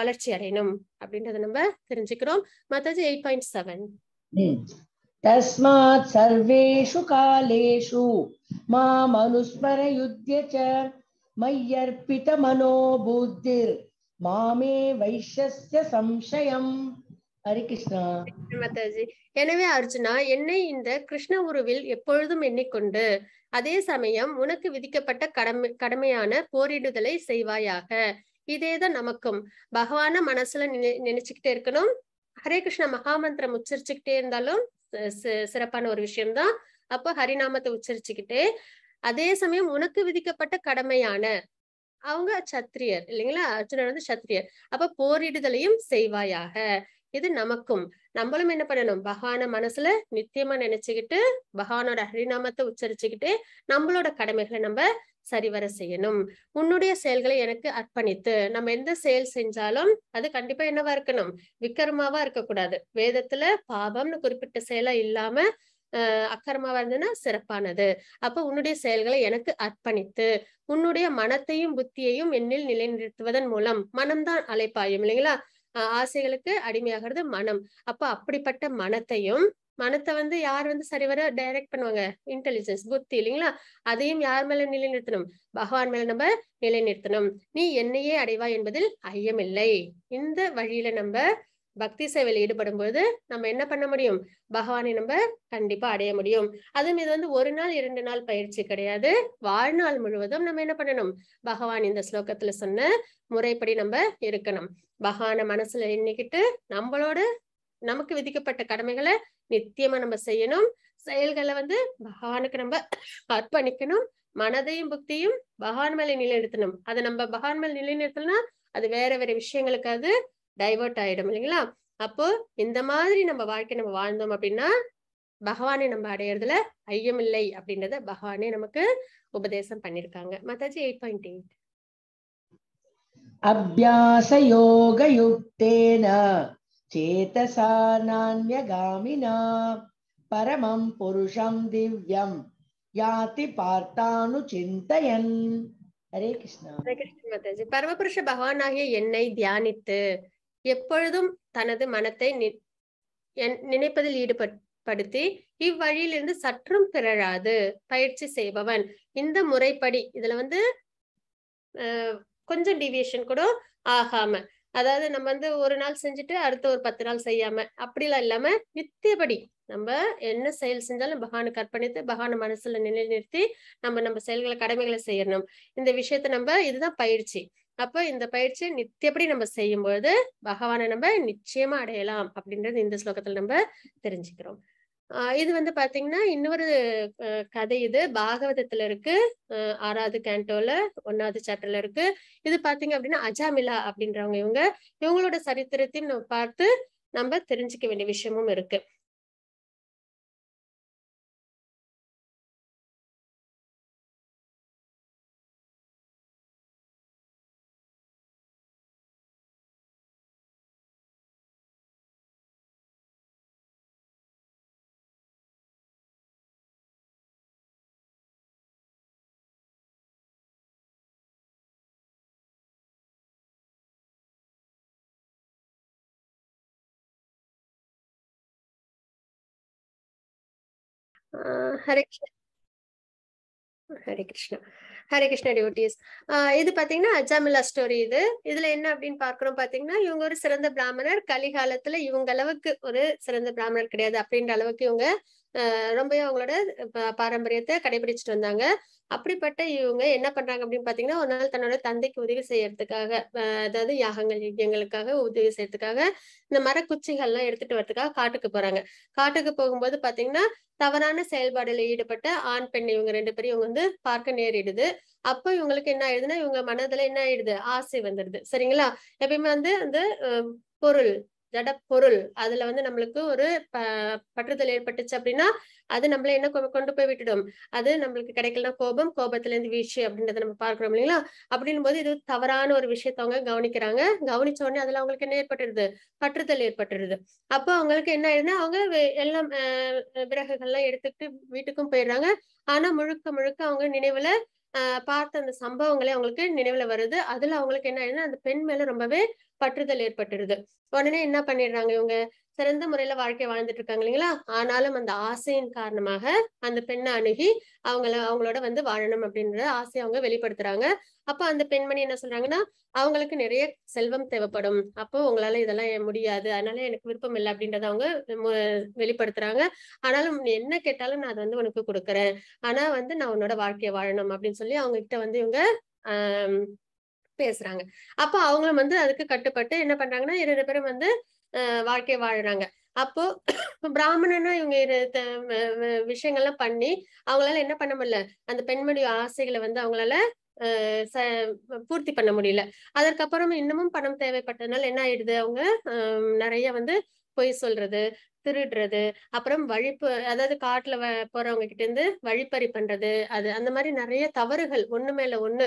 Speaker 1: வளர்ச்சி அடையணும் அப்படின்றத நம்ம தெரிஞ்சுக்கிறோம் மத்தது எயிட் பாயிண்ட் செவன்
Speaker 2: தஸ்மாத் சர்வேஷு காலேஷு மா அனுஸ்மர யுத்திய ச மையர்ப்பித மனோபுத்திர் மாமே வைஷ்யஸ்ய சம்சயம் ஹரிகிருஷ்ணா
Speaker 1: எனவே அர்ஜுனா என்னை இந்த கிருஷ்ண உருவில் எப்பொழுதும் எண்ணிக்கொண்டு அதே சமயம் உனக்கு விதிக்கப்பட்ட கடமை கடமையான போரிடுதலை செய்வாயாக இதேதான் நமக்கும் பகவான மனசுல நினை நினைச்சுக்கிட்டே இருக்கணும் ஹரே கிருஷ்ண மகாமந்திரம் உச்சரிச்சுக்கிட்டே இருந்தாலும் சிறப்பான ஒரு விஷயம்தான் அப்போ ஹரிநாமத்தை உச்சரிச்சுக்கிட்டு அதே சமயம் உனக்கு விதிக்கப்பட்ட கடமையான அவங்க சத்திரியர் இல்லைங்களா அர்ஜுனன் வந்து சத்திரியர் அப்ப போரிடுதலையும் செய்வாயாக இது நமக்கும் நம்மளும் என்ன பண்ணணும் பகவான மனசுல நித்தியமா நினைச்சுக்கிட்டு பகவானோட ஹரிநாமத்தை உச்சரிச்சுக்கிட்டு நம்மளோட கடமைகளை நம்ம சரிவர செய்யணும் உன்னுடைய செயல்களை எனக்கு அர்ப்பணித்து நம்ம எந்த செயல் செஞ்சாலும் அது கண்டிப்பா என்னவா இருக்கணும் விக்கிரமாவா இருக்கக்கூடாது வேதத்துல பாபம்னு குறிப்பிட்ட செயலா இல்லாம அஹ் அக்கரமாவா இருந்ததுன்னா சிறப்பானது அப்ப உன்னுடைய செயல்களை எனக்கு அர்ப்பணித்து உன்னுடைய மனத்தையும் புத்தியையும் என்னில் நிலைநிறுத்துவதன் மூலம் மனம்தான் அலைப்பாயும் இல்லைங்களா ஆசைகளுக்கு அடிமையாகிறது மனம் அப்ப அப்படிப்பட்ட மனத்தையும் மனத்தை வந்து யார் வந்து சரிவர டைரக்ட் பண்ணுவாங்க இன்டெலிஜென்ஸ் புத்தி இல்லைங்களா அதையும் யார் மேல நிலைநிறுத்தணும் பகவான் மேல நம்ம நிலைநிறுத்தணும் நீ என்னையே அடைவாய் என்பதில் ஐயமில்லை இந்த வழியில நம்ம பக்தி சேவையில் ஈடுபடும் போது நம்ம என்ன பண்ண முடியும் பகவானை நம்ம கண்டிப்பா அடைய முடியும் அதுவும் இது வந்து ஒரு நாள் இரண்டு நாள் பயிற்சி கிடையாது வாழ்நாள் முழுவதும் நம்ம என்ன பண்ணணும் பகவான் இந்த ஸ்லோகத்துல சொன்ன முறைப்படி நம்ம இருக்கணும் பகவானை மனசுல எண்ணிக்கிட்டு நம்மளோட நமக்கு விதிக்கப்பட்ட கடமைகளை நித்தியமா நம்ம செய்யணும் செயல்களை வந்து பகவானுக்கு நம்ம அர்ப்பணிக்கணும் மனதையும் புக்தியும் பகவான் நிலைநிறுத்தணும் அதை நம்ம பகவான் மேல நிலைநிறுத்தலனா அது வேற வேற விஷயங்களுக்கு அது டைவர்ட் ஆயிடும் இல்லைங்களா அப்போ இந்த மாதிரி நம்ம வாழ்க்கை நம்ம வாழ்ந்தோம் அப்படின்னா பகவானை நம்ம அடையிறதுல ஐயம் இல்லை அப்படின்றத பகவானே நமக்கு உபதேசம் பண்ணிருக்காங்க மத்தாச்சு எயிட் பாயிண்ட் எயிட்
Speaker 2: யுக்தேன चेतसा नान्यगामिना परमं पुरुषं दिव्यं யாதி பார்த்தானு சிந்தையன் ஹரே கிருஷ்ணா ஹரே கிருஷ்ண மாதாஜி
Speaker 1: பரமபுருஷ பகவானாகிய என்னை தியானித்து எப்பொழுதும் தனது மனத்தை நினைப்பதில் ஈடுபடுத்தி இவ்வழியிலிருந்து சற்றும் பிறழாது பயிற்சி செய்பவன் இந்த முறைப்படி இதுல வந்து கொஞ்சம் டிவியேஷன் கூட ஆகாம அதாவது நம்ம வந்து ஒரு நாள் செஞ்சுட்டு அடுத்த ஒரு பத்து நாள் செய்யாம அப்படிலாம் இல்லாம நித்தியபடி நம்ம என்ன செயல் செஞ்சாலும் பகவானுக்கு அர்ப்பணித்து பகவான மனசுல நிலைநிறுத்தி நம்ம நம்ம செயல்களை கடமைகளை செய்யணும் இந்த விஷயத்த நம்ம இதுதான் பயிற்சி அப்போ இந்த பயிற்சியை நித்தியப்படி நம்ம செய்யும்போது பகவானை நம்ம நிச்சயமா அடையலாம் அப்படின்றது இந்த ஸ்லோகத்துல நம்ம தெரிஞ்சுக்கிறோம் இது வந்து பாத்தீங்கன்னா இன்னொரு கதை இது பாகவதத்துல இருக்கு ஆறாவது கேண்டோல ஒன்னாவது சாப்டர்ல இருக்கு இது பாத்தீங்க அப்படின்னா அஜாமிலா அப்படின்றவங்க இவங்க இவங்களோட சரித்திரத்தையும் நம்ம பார்த்து நம்ம தெரிஞ்சுக்க வேண்டிய விஷயமும் இருக்கு
Speaker 2: ஹரே கிருஷ்ணா ஹரே கிருஷ்ணா
Speaker 1: கிருஷ்ணா டியூட்டிஸ் இது பாத்தீங்கன்னா அஜாமிலா ஸ்டோரி இது இதுல என்ன அப்படின்னு பாக்குறோம் பாத்தீங்கன்னா இவங்க ஒரு சிறந்த பிராமணர் கலிகாலத்துல இவங்க அளவுக்கு ஒரு சிறந்த பிராமணர் கிடையாது அப்படின்ற அளவுக்கு இவங்க ரொம்ப அவங்களோட பாரம்பரியத்தை கடைபிடிச்சிட்டு வந்தாங்க அப்படிப்பட்ட இவங்க என்ன பண்றாங்க அப்படின்னு பாத்தீங்கன்னா ஒரு நாள் தன்னோட தந்தைக்கு உதவி செய்யறதுக்காக அதாவது யாகங்கள் யஜ்யங்களுக்காக உதவி செய்யறதுக்காக இந்த மரக்குச்சிகள்லாம் எடுத்துட்டு வரதுக்காக காட்டுக்கு போறாங்க காட்டுக்கு போகும்போது பாத்தீங்கன்னா தவறான செயல்பாடுல ஈடுபட்ட ஆண் பெண் இவங்க ரெண்டு பேரும் இவங்க வந்து பார்க்க நேரிடுது அப்போ இவங்களுக்கு என்ன ஆயிடுதுன்னா இவங்க மனதுல என்ன ஆயிடுது ஆசை வந்துடுது சரிங்களா எப்பயுமே வந்து அந்த பொருள் ஜட பொருள் அதுல வந்து நம்மளுக்கு ஒரு ப பற்றுதல் ஏற்பட்டுச்சு அப்படின்னா அது நம்மள என்ன கொண்டு போய் விட்டுடும் அது நம்மளுக்கு கிடைக்கலாம் கோபம் கோபத்துல இருந்து வீழ்ச்சி அப்படின்றத நம்ம பார்க்கிறோம் இல்லைங்களா அப்படின்னும் போது இது தவறான ஒரு விஷயத்த அவங்க கவனிக்கிறாங்க கவனிச்ச உடனே அதுல அவங்களுக்கு என்ன ஏற்பட்டுருது பற்றுதல் ஏற்பட்டுருது அப்போ அவங்களுக்கு என்ன ஆயிடுதுன்னா அவங்க எல்லாம் விறகுகள்லாம் எடுத்துக்கிட்டு வீட்டுக்கும் போயிடுறாங்க ஆனா முழுக்க முழுக்க அவங்க நினைவுல பார்த்த அந்த சம்பவங்களே அவங்களுக்கு நினைவுல வருது அதுல அவங்களுக்கு என்ன ஆயிடுதுன்னா அந்த பெண் மேல ரொம்பவே பற்றுதல் ஏற்பட்டுருது உடனே என்ன பண்ணிடுறாங்க இவங்க சிறந்த முறையில வாழ்க்கை வாழ்ந்துட்டு இருக்காங்க இல்லைங்களா ஆனாலும் அந்த ஆசையின் காரணமாக அந்த பெண்ணை அணுகி அவங்கள அவங்களோட வந்து வாழணும் அப்படின்ற ஆசையை அவங்க வெளிப்படுத்துறாங்க அப்ப அந்த பெண்மணி என்ன சொல்றாங்கன்னா அவங்களுக்கு நிறைய செல்வம் தேவைப்படும் அப்போ உங்களால இதெல்லாம் முடியாது அதனால எனக்கு விருப்பம் இல்லை அப்படின்றத அவங்க வெளிப்படுத்துறாங்க ஆனாலும் என்ன கேட்டாலும் நான் அதை வந்து உனக்கு கொடுக்குறேன் ஆனா வந்து நான் உன்னோட வாழ்க்கையை வாழணும் அப்படின்னு சொல்லி அவங்க கிட்ட வந்து இவங்க ஆஹ் பேசுறாங்க அப்போ அவங்களும் வந்து அதுக்கு கட்டுப்பட்டு என்ன பண்றாங்கன்னா இரண்டு பேரும் வந்து வாழ்க்கையை வாழ்றாங்க அப்போ பிராமணனா இவங்க விஷயங்கள்லாம் பண்ணி அவங்களால என்ன பண்ண முடியல அந்த பெண்மணி ஆசைகளை வந்து அவங்களால பூர்த்தி பண்ண முடியல அதற்கப்புறம் இன்னமும் பணம் தேவைப்பட்டதுனால என்ன ஆயிடுது அவங்க நிறைய வந்து பொய் சொல்றது திருடுறது அப்புறம் வழிப்பு அதாவது காட்டுல போறவங்க கிட்ட இருந்து வழிப்பறி பண்றது அது அந்த மாதிரி நிறைய தவறுகள் ஒண்ணு மேல ஒண்ணு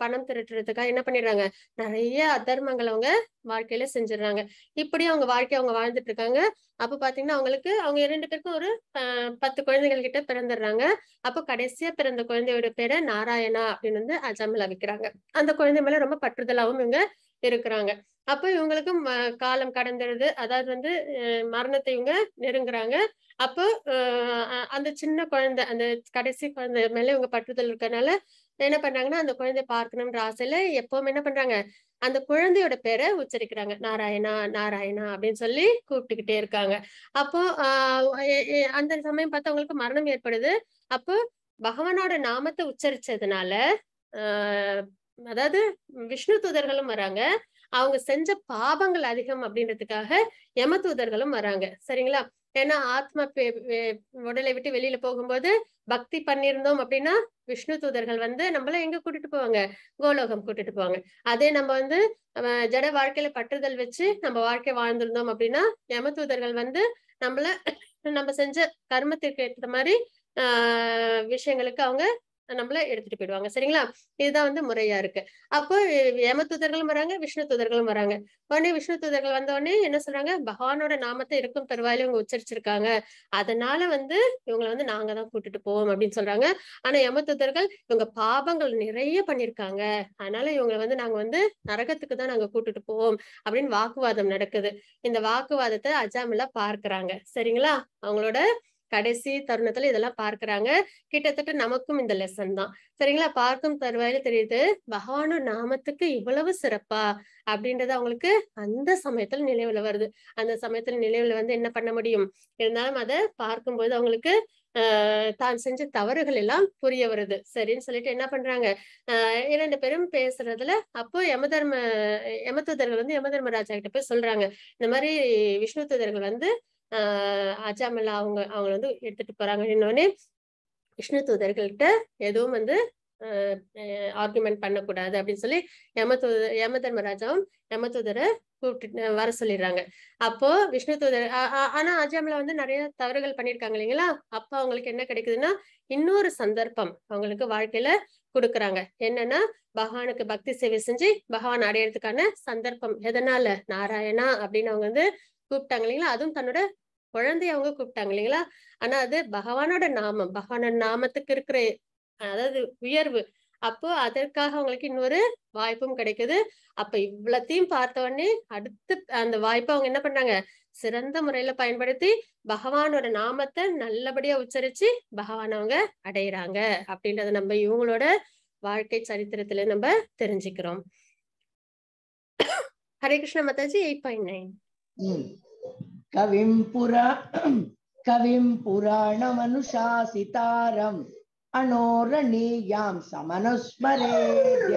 Speaker 1: பணம் திருட்டுறதுக்காக என்ன பண்ணிடுறாங்க நிறைய அதர்மங்கள் அவங்க வாழ்க்கையில செஞ்சிடுறாங்க இப்படி அவங்க வாழ்க்கை அவங்க வாழ்ந்துட்டு இருக்காங்க அப்ப பாத்தீங்கன்னா அவங்களுக்கு அவங்க இரண்டு பேருக்கும் ஒரு பத்து குழந்தைகள் கிட்ட பிறந்துடுறாங்க அப்ப கடைசியா பிறந்த குழந்தையோட பேரை நாராயணா அப்படின்னு வந்து அஜாமில் வைக்கிறாங்க அந்த குழந்தை மேல ரொம்ப பற்றுதலாவும் இவங்க இருக்கிறாங்க அப்ப இவங்களுக்கும் காலம் கடந்துடுது அதாவது வந்து மரணத்தை இவங்க நெருங்குறாங்க அப்போ அந்த சின்ன குழந்தை அந்த கடைசி குழந்தை மேல இவங்க பற்றுதல் இருக்கனால என்ன பண்றாங்கன்னா அந்த குழந்தைய பார்க்கணும்ன்ற ஆசையில எப்பவும் என்ன பண்றாங்க அந்த குழந்தையோட பேரை உச்சரிக்கிறாங்க நாராயணா நாராயணா அப்படின்னு சொல்லி கூப்பிட்டுக்கிட்டே இருக்காங்க அப்போ அந்த சமயம் பார்த்து அவங்களுக்கு மரணம் ஏற்படுது அப்போ பகவானோட நாமத்தை உச்சரிச்சதுனால அதாவது விஷ்ணு தூதர்களும் வராங்க அவங்க செஞ்ச பாவங்கள் அதிகம் அப்படின்றதுக்காக யமதூதர்களும் வராங்க சரிங்களா ஏன்னா ஆத்மா உடலை விட்டு வெளியில போகும்போது பக்தி பண்ணியிருந்தோம் அப்படின்னா விஷ்ணு தூதர்கள் வந்து நம்மள எங்க கூட்டிட்டு போவாங்க கோலோகம் கூட்டிட்டு போவாங்க அதே நம்ம வந்து ஜட வாழ்க்கையில பற்றுதல் வச்சு நம்ம வாழ்க்கை வாழ்ந்திருந்தோம் அப்படின்னா யம தூதர்கள் வந்து நம்மள நம்ம செஞ்ச கர்மத்திற்கு ஏற்ற மாதிரி ஆஹ் விஷயங்களுக்கு அவங்க நம்மள எடுத்துட்டு போயிடுவாங்க சரிங்களா இதுதான் வந்து முறையா இருக்கு அப்போ ஏம தூதர்களும் வராங்க விஷ்ணு தூதர்களும் வராங்க உடனே விஷ்ணு தூதர்கள் வந்த உடனே என்ன சொல்றாங்க பகவானோட நாமத்தை இருக்கும் தருவாயில இவங்க உச்சரிச்சிருக்காங்க அதனால வந்து இவங்களை வந்து நாங்க தான் கூட்டிட்டு போவோம் அப்படின்னு சொல்றாங்க ஆனா யம தூதர்கள் இவங்க பாபங்கள் நிறைய பண்ணிருக்காங்க அதனால இவங்களை வந்து நாங்க வந்து நரகத்துக்கு தான் நாங்க கூட்டிட்டு போவோம் அப்படின்னு வாக்குவாதம் நடக்குது இந்த வாக்குவாதத்தை அஜாமில்லா பார்க்கறாங்க சரிங்களா அவங்களோட கடைசி தருணத்துல இதெல்லாம் பார்க்கிறாங்க கிட்டத்தட்ட நமக்கும் இந்த லெசன் தான் சரிங்களா பார்க்கும் தருவாயில தெரியுது பகவானோட நாமத்துக்கு இவ்வளவு சிறப்பா அப்படின்றது அவங்களுக்கு அந்த சமயத்துல நினைவுல வருது அந்த சமயத்துல நினைவுல வந்து என்ன பண்ண முடியும் இருந்தாலும் அதை பார்க்கும்போது அவங்களுக்கு தான் செஞ்ச தவறுகள் எல்லாம் புரிய வருது சரின்னு சொல்லிட்டு என்ன பண்றாங்க ஆஹ் இரண்டு பேரும் பேசுறதுல அப்போ யமதர்ம யமதூதர்கள் வந்து யமதர்மராஜா கிட்ட போய் சொல்றாங்க இந்த மாதிரி விஷ்ணு தூதர்கள் வந்து ஆஹ் அஜாமல்லா அவங்க அவங்க வந்து எடுத்துட்டு போறாங்க இன்னொன்னே விஷ்ணு தூதர்கள்ட்ட எதுவும் வந்து ஆர்குமெண்ட் பண்ணக்கூடாது அப்படின்னு சொல்லி தூதர் யம தர்மராஜாவும் யமதூதரை கூப்பிட்டு வர சொல்லிடுறாங்க அப்போ விஷ்ணு தூதர் ஆனா அஜாம்ல வந்து நிறைய தவறுகள் பண்ணியிருக்காங்க இல்லைங்களா அப்ப அவங்களுக்கு என்ன கிடைக்குதுன்னா இன்னொரு சந்தர்ப்பம் அவங்களுக்கு வாழ்க்கையில கொடுக்குறாங்க என்னன்னா பகவானுக்கு பக்தி சேவை செஞ்சு பகவான் அடையறதுக்கான சந்தர்ப்பம் எதனால நாராயணா அப்படின்னு அவங்க வந்து கூப்பிட்டாங்க இல்லைங்களா அதுவும் தன்னோட குழந்தைய அவங்க கூப்பிட்டாங்க இல்லைங்களா ஆனா அது பகவானோட நாமம் பகவானோட நாமத்துக்கு இருக்கிற அதாவது உயர்வு அப்போ அதற்காக அவங்களுக்கு இன்னொரு வாய்ப்பும் கிடைக்குது அப்ப இவ்வளத்தையும் பார்த்த உடனே அடுத்து அந்த வாய்ப்பை அவங்க என்ன பண்றாங்க சிறந்த முறையில பயன்படுத்தி பகவானோட நாமத்தை நல்லபடியா உச்சரிச்சு பகவான் அவங்க அடையிறாங்க அப்படின்றத நம்ம இவங்களோட வாழ்க்கை சரித்திரத்துல நம்ம தெரிஞ்சுக்கிறோம்
Speaker 2: ஹரே கிருஷ்ண மத்தாஜி எயிட் பாயிண்ட் நைன் கவிம் புரா கவிம் புராணம் அனுசாசித்தாரம் அனோரணீயாம் சமனுஸ்மரேய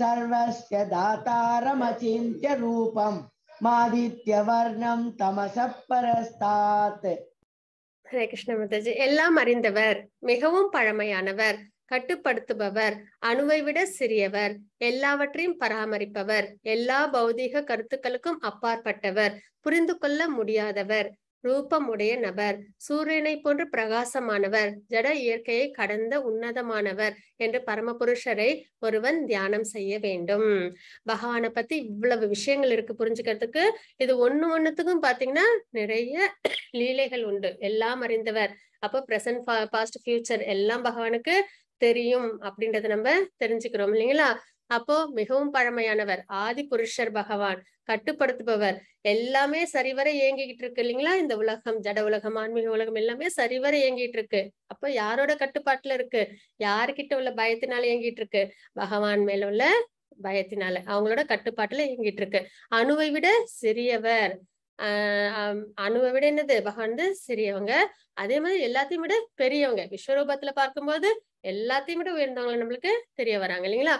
Speaker 2: சர்வஸ்ய தாதாரம் அசிந்திய ரூபம் மாதித்ய வர்ணம் தமசப்பரஸ்தாத் பரஸ்தாத்
Speaker 1: ஹரே கிருஷ்ண எல்லாம் அறிந்தவர் மிகவும் பழமையானவர் கட்டுப்படுத்துபவர் அணுவை விட சிறியவர் எல்லாவற்றையும் பராமரிப்பவர் எல்லா பௌதீக கருத்துக்களுக்கும் அப்பாற்பட்டவர் புரிந்து கொள்ள முடியாதவர் ரூபமுடைய நபர் சூரியனை போன்று பிரகாசமானவர் ஜட இயற்கையை கடந்த உன்னதமானவர் என்று பரமபுருஷரை ஒருவன் தியானம் செய்ய வேண்டும் பகவானை பத்தி இவ்வளவு விஷயங்கள் இருக்கு புரிஞ்சுக்கிறதுக்கு இது ஒண்ணு ஒண்ணுத்துக்கும் பாத்தீங்கன்னா நிறைய லீலைகள் உண்டு எல்லாம் அறிந்தவர் அப்போ பிரசன்ட் பாஸ்ட் ஃபியூச்சர் எல்லாம் பகவானுக்கு தெரியும் அப்படின்றத நம்ம தெரிஞ்சுக்கிறோம் இல்லைங்களா அப்போ மிகவும் பழமையானவர் ஆதி புருஷர் பகவான் கட்டுப்படுத்துபவர் எல்லாமே சரிவர இயங்கிக்கிட்டு இருக்கு இல்லைங்களா இந்த உலகம் ஜட உலகம் ஆன்மீக உலகம் எல்லாமே சரிவர இயங்கிட்டு இருக்கு அப்ப யாரோட கட்டுப்பாட்டுல இருக்கு யாருக்கிட்ட உள்ள பயத்தினால இயங்கிட்டு இருக்கு பகவான் மேல உள்ள பயத்தினால அவங்களோட கட்டுப்பாட்டுல இயங்கிட்டு இருக்கு அணுவை விட சிறியவர் ஆஹ் அணுவை விட என்னது பகவான் சிறியவங்க அதே மாதிரி எல்லாத்தையும் விட பெரியவங்க விஸ்வரூபத்துல பார்க்கும்போது எல்லாத்தையும் விட உயர்ந்தவங்களை நம்மளுக்கு தெரிய வராங்க இல்லைங்களா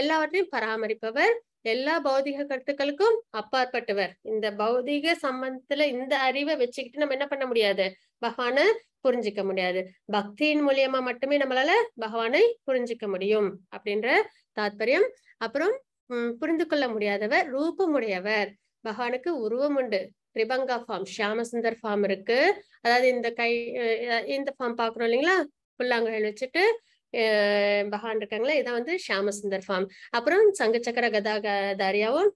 Speaker 1: எல்லாவற்றையும் பராமரிப்பவர் எல்லா பௌதிக கருத்துக்களுக்கும் அப்பாற்பட்டவர் இந்த பௌதிக சம்பந்தத்துல இந்த அறிவை வச்சுக்கிட்டு நம்ம என்ன பண்ண முடியாது பகவான புரிஞ்சிக்க முடியாது பக்தியின் மூலியமா மட்டுமே நம்மளால பகவானை புரிஞ்சிக்க முடியும் அப்படின்ற தாத்பரியம் அப்புறம் உம் புரிந்து கொள்ள முடியாதவர் ரூபமுடையவர் பகவானுக்கு உருவம் உண்டு ரிபங்கா ஃபார்ம் ஷியாமசுந்தர் ஃபார்ம் இருக்கு அதாவது இந்த கை இந்த ஃபார்ம் பாக்குறோம் இல்லைங்களா புல்லாங்குழல் வச்சுட்டு பகான் இருக்காங்களே இதான் வந்து ஷியாமசுந்தர் ஃபார்ம் அப்புறம் சங்க சங்கச்சக்கர கதாகதாரியாவும்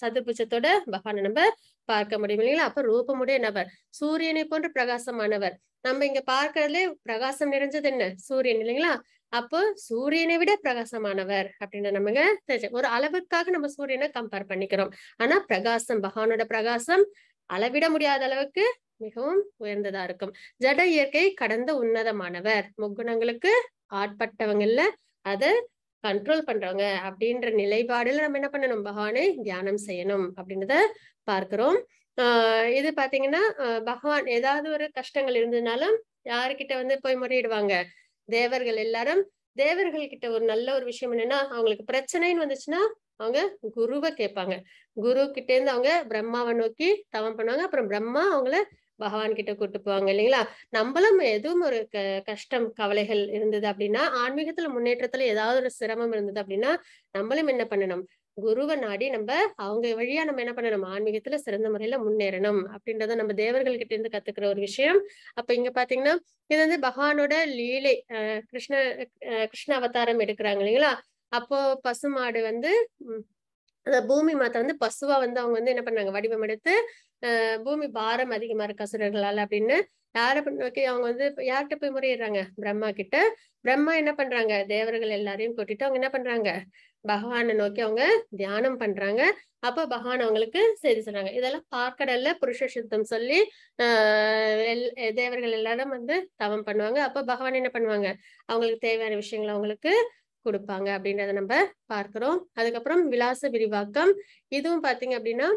Speaker 1: சதுர்புஜத்தோட பகானை நம்ம பார்க்க முடியும் இல்லைங்களா அப்ப ரூபமுடைய நபர் சூரியனை போன்ற பிரகாசமானவர் நம்ம இங்க பார்க்கறதுல பிரகாசம் நிறைஞ்சது என்ன சூரியன் இல்லைங்களா அப்போ சூரியனை விட பிரகாசமானவர் அப்படின்னு நமக்கு தெரிஞ்சு ஒரு அளவுக்காக நம்ம சூரியனை கம்பேர் பண்ணிக்கிறோம் ஆனா பிரகாசம் பகவானோட பிரகாசம் அளவிட முடியாத அளவுக்கு மிகவும் உயர்ந்ததா இருக்கும் ஜட இயற்கை கடந்த உன்னதமானவர் முக்குணங்களுக்கு ஆட்பட்டவங்கல்ல அதை கண்ட்ரோல் பண்றவங்க அப்படின்ற நிலைப்பாடுல நம்ம என்ன பண்ணணும் பகவானை தியானம் செய்யணும் அப்படின்றத பார்க்கிறோம் ஆஹ் இது பாத்தீங்கன்னா பகவான் ஏதாவது ஒரு கஷ்டங்கள் இருந்ததுனாலும் யாருக்கிட்ட வந்து போய் முறையிடுவாங்க தேவர்கள் எல்லாரும் தேவர்கள் கிட்ட ஒரு நல்ல ஒரு விஷயம் என்னன்னா அவங்களுக்கு பிரச்சனைன்னு வந்துச்சுன்னா அவங்க குருவை கேட்பாங்க குரு இருந்து அவங்க பிரம்மாவை நோக்கி தவம் பண்ணுவாங்க அப்புறம் பிரம்மா அவங்கள பகவான் கிட்ட கூட்டு போவாங்க இல்லைங்களா நம்மளும் எதுவும் ஒரு க கஷ்டம் கவலைகள் இருந்தது அப்படின்னா ஆன்மீகத்துல முன்னேற்றத்துல ஏதாவது ஒரு சிரமம் இருந்தது அப்படின்னா நம்மளும் என்ன பண்ணணும் குருவை நாடி நம்ம அவங்க வழியா நம்ம என்ன பண்ணணும் ஆன்மீகத்துல சிறந்த முறையில முன்னேறணும் அப்படின்றத நம்ம தேவர்கள் கிட்ட இருந்து கத்துக்கிற ஒரு விஷயம் அப்ப இங்க பாத்தீங்கன்னா இது வந்து பகவானோட லீலை கிருஷ்ண கிருஷ்ண அவதாரம் எடுக்கிறாங்க இல்லைங்களா அப்போ பசுமாடு வந்து அந்த பூமி மாதா வந்து பசுவா வந்து அவங்க வந்து என்ன பண்ணாங்க வடிவம் எடுத்து பூமி பாரம் அதிகமா இருக்கு அசுரர்களால அப்படின்னு யார அவங்க வந்து யார்கிட்ட போய் முறையிடுறாங்க பிரம்மா கிட்ட பிரம்மா என்ன பண்றாங்க தேவர்கள் எல்லாரையும் கூட்டிட்டு அவங்க என்ன பண்றாங்க பகவானை நோக்கி அவங்க தியானம் பண்றாங்க அப்ப பகவான் அவங்களுக்கு செய்தி சொல்றாங்க இதெல்லாம் பார்க்கடல்ல புருஷ சுத்தம் சொல்லி ஆஹ் தேவர்கள் எல்லாரும் வந்து தவம் பண்ணுவாங்க அப்ப பகவான் என்ன பண்ணுவாங்க அவங்களுக்கு தேவையான விஷயங்களை அவங்களுக்கு கொடுப்பாங்க அப்படின்றத நம்ம பார்க்கிறோம் அதுக்கப்புறம் விலாச விரிவாக்கம் இதுவும் பார்த்தீங்க அப்படின்னா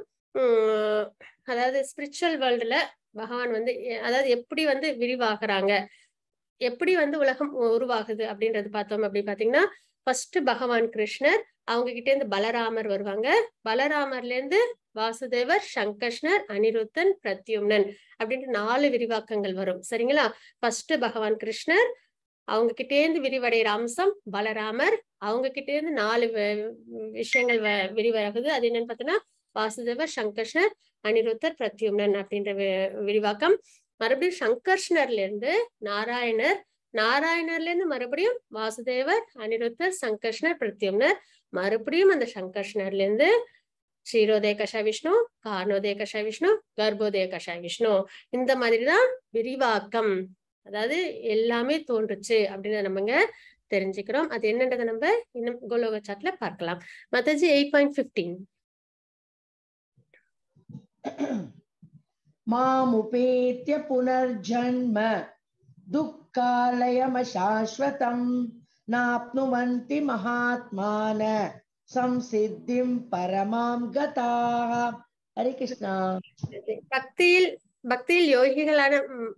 Speaker 1: அதாவது ஸ்பிரிச்சுவல் வேர்ல்டுல பகவான் வந்து அதாவது எப்படி வந்து விரிவாகிறாங்க எப்படி வந்து உலகம் உருவாகுது அப்படின்றது பார்த்தோம் அப்படி பார்த்தீங்கன்னா ஃபர்ஸ்ட் பகவான் கிருஷ்ணர் அவங்க கிட்டே இருந்து பலராமர் வருவாங்க பலராமர்ல இருந்து வாசுதேவர் சங்கர்ஷ்ணர் அனிருத்தன் பிரத்யும்னன் அப்படின்ட்டு நாலு விரிவாக்கங்கள் வரும் சரிங்களா ஃபர்ஸ்ட் பகவான் கிருஷ்ணர் அவங்க கிட்டே இருந்து விரிவடைகிற அம்சம் பலராமர் அவங்க கிட்டே இருந்து நாலு விஷயங்கள் விரிவடைகுது அது என்னன்னு பாத்தீங்கன்னா வாசுதேவர் சங்கர்ஷர் அனிருத்தர் பிரத்யும்னன் அப்படின்ற விரிவாக்கம் மறுபடியும் சங்கர்ஷ்ணர்ல இருந்து நாராயணர் நாராயணர்ல இருந்து மறுபடியும் வாசுதேவர் அனிருத்தர் சங்கர்ஷ்ணர் பிரத்யும்னர் மறுபடியும் அந்த சங்கர்ஷ்ணர்ல இருந்து ஸ்ரீரோதய கஷா விஷ்ணு கார்ணோதய கஷா விஷ்ணு கர்ப்போதய கஷா விஷ்ணு இந்த மாதிரிதான் விரிவாக்கம் அதாவது எல்லாமே தோன்றுச்சு அப்படின்னு நம்மங்க தெரிஞ்சுக்கிறோம் அது என்னன்றதை நம்ம இன்னும் கோலோக சாட்ல பார்க்கலாம் மத்தஜி எயிட் பாயிண்ட் பிப்டீன்
Speaker 2: மாமுபேத்திய புனர்ஜன்ம துக்காலயமசாஸ்வதம் நாப்னுவந்தி மகாத்மான சம்சித்திம் பரமாம் கதா ஹரி கிருஷ்ணா பக்தியில் பக்தியில் யோகிகளான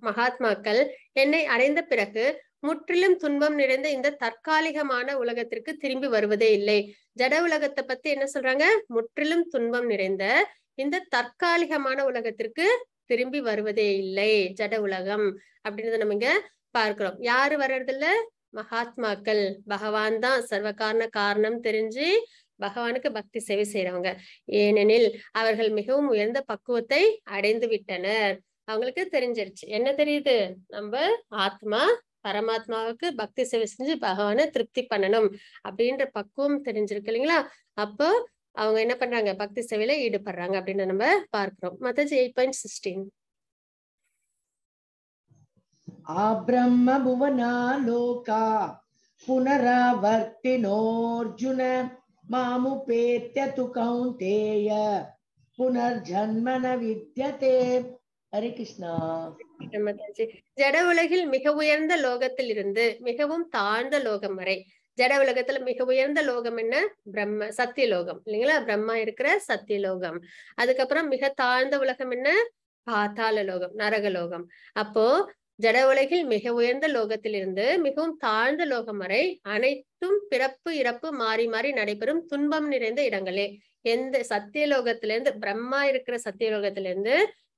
Speaker 1: மகாத்மாக்கள் என்னை அடைந்த பிறகு முற்றிலும் துன்பம் நிறைந்த இந்த தற்காலிகமான உலகத்திற்கு திரும்பி வருவதே இல்லை ஜட உலகத்தை பத்தி என்ன சொல்றாங்க முற்றிலும் துன்பம் நிறைந்த இந்த தற்காலிகமான உலகத்திற்கு திரும்பி வருவதே இல்லை ஜட உலகம் அப்படின்றத நம்ம இங்க பார்க்கிறோம் யாரு வர்றதில்ல மகாத்மாக்கள் பகவான் தான் சர்வ காரண காரணம் தெரிஞ்சு பகவானுக்கு பக்தி சேவை செய்யறவங்க ஏனெனில் அவர்கள் மிகவும் உயர்ந்த பக்குவத்தை அடைந்து விட்டனர் அவங்களுக்கு தெரிஞ்சிருச்சு என்ன தெரியுது நம்ம ஆத்மா பரமாத்மாவுக்கு பக்தி சேவை செஞ்சு பகவானை திருப்தி பண்ணணும் அப்படின்ற பக்குவம் தெரிஞ்சிருக்கு இல்லைங்களா அப்போ அவங்க என்ன பண்றாங்க பக்தி சேவையில ஈடுபடுறாங்க அப்படின்னு நம்ம பார்க்கிறோம் மத்தஜி எயிட் பாயிண்ட் சிக்ஸ்டீன்
Speaker 2: आब्रह्मभुवनालोका புனராவர்த்தினோர்ஜுன मामुपेत्य तु कौन्तेय புனர்ஜன்ம வித்தியதே ஹரி கிருஷ்ணா
Speaker 1: ஜட உலகில் மிக உயர்ந்த லோகத்தில் இருந்து மிகவும் தாழ்ந்த லோகம் வரை ஜட உலகத்துல மிக உயர்ந்த லோகம் என்ன பிரம்ம சத்திய லோகம் இல்லைங்களா பிரம்மா இருக்கிற சத்திய லோகம் அதுக்கப்புறம் மிக தாழ்ந்த உலகம் என்ன பாத்தாள லோகம் நரகலோகம் அப்போ ஜட உலகில் மிக உயர்ந்த லோகத்திலிருந்து மிகவும் தாழ்ந்த லோகம் வரை அனைத்தும் பிறப்பு இறப்பு மாறி மாறி நடைபெறும் துன்பம் நிறைந்த இடங்களே எந்த சத்தியலோகத்திலிருந்து பிரம்மா இருக்கிற சத்தியலோகத்திலிருந்து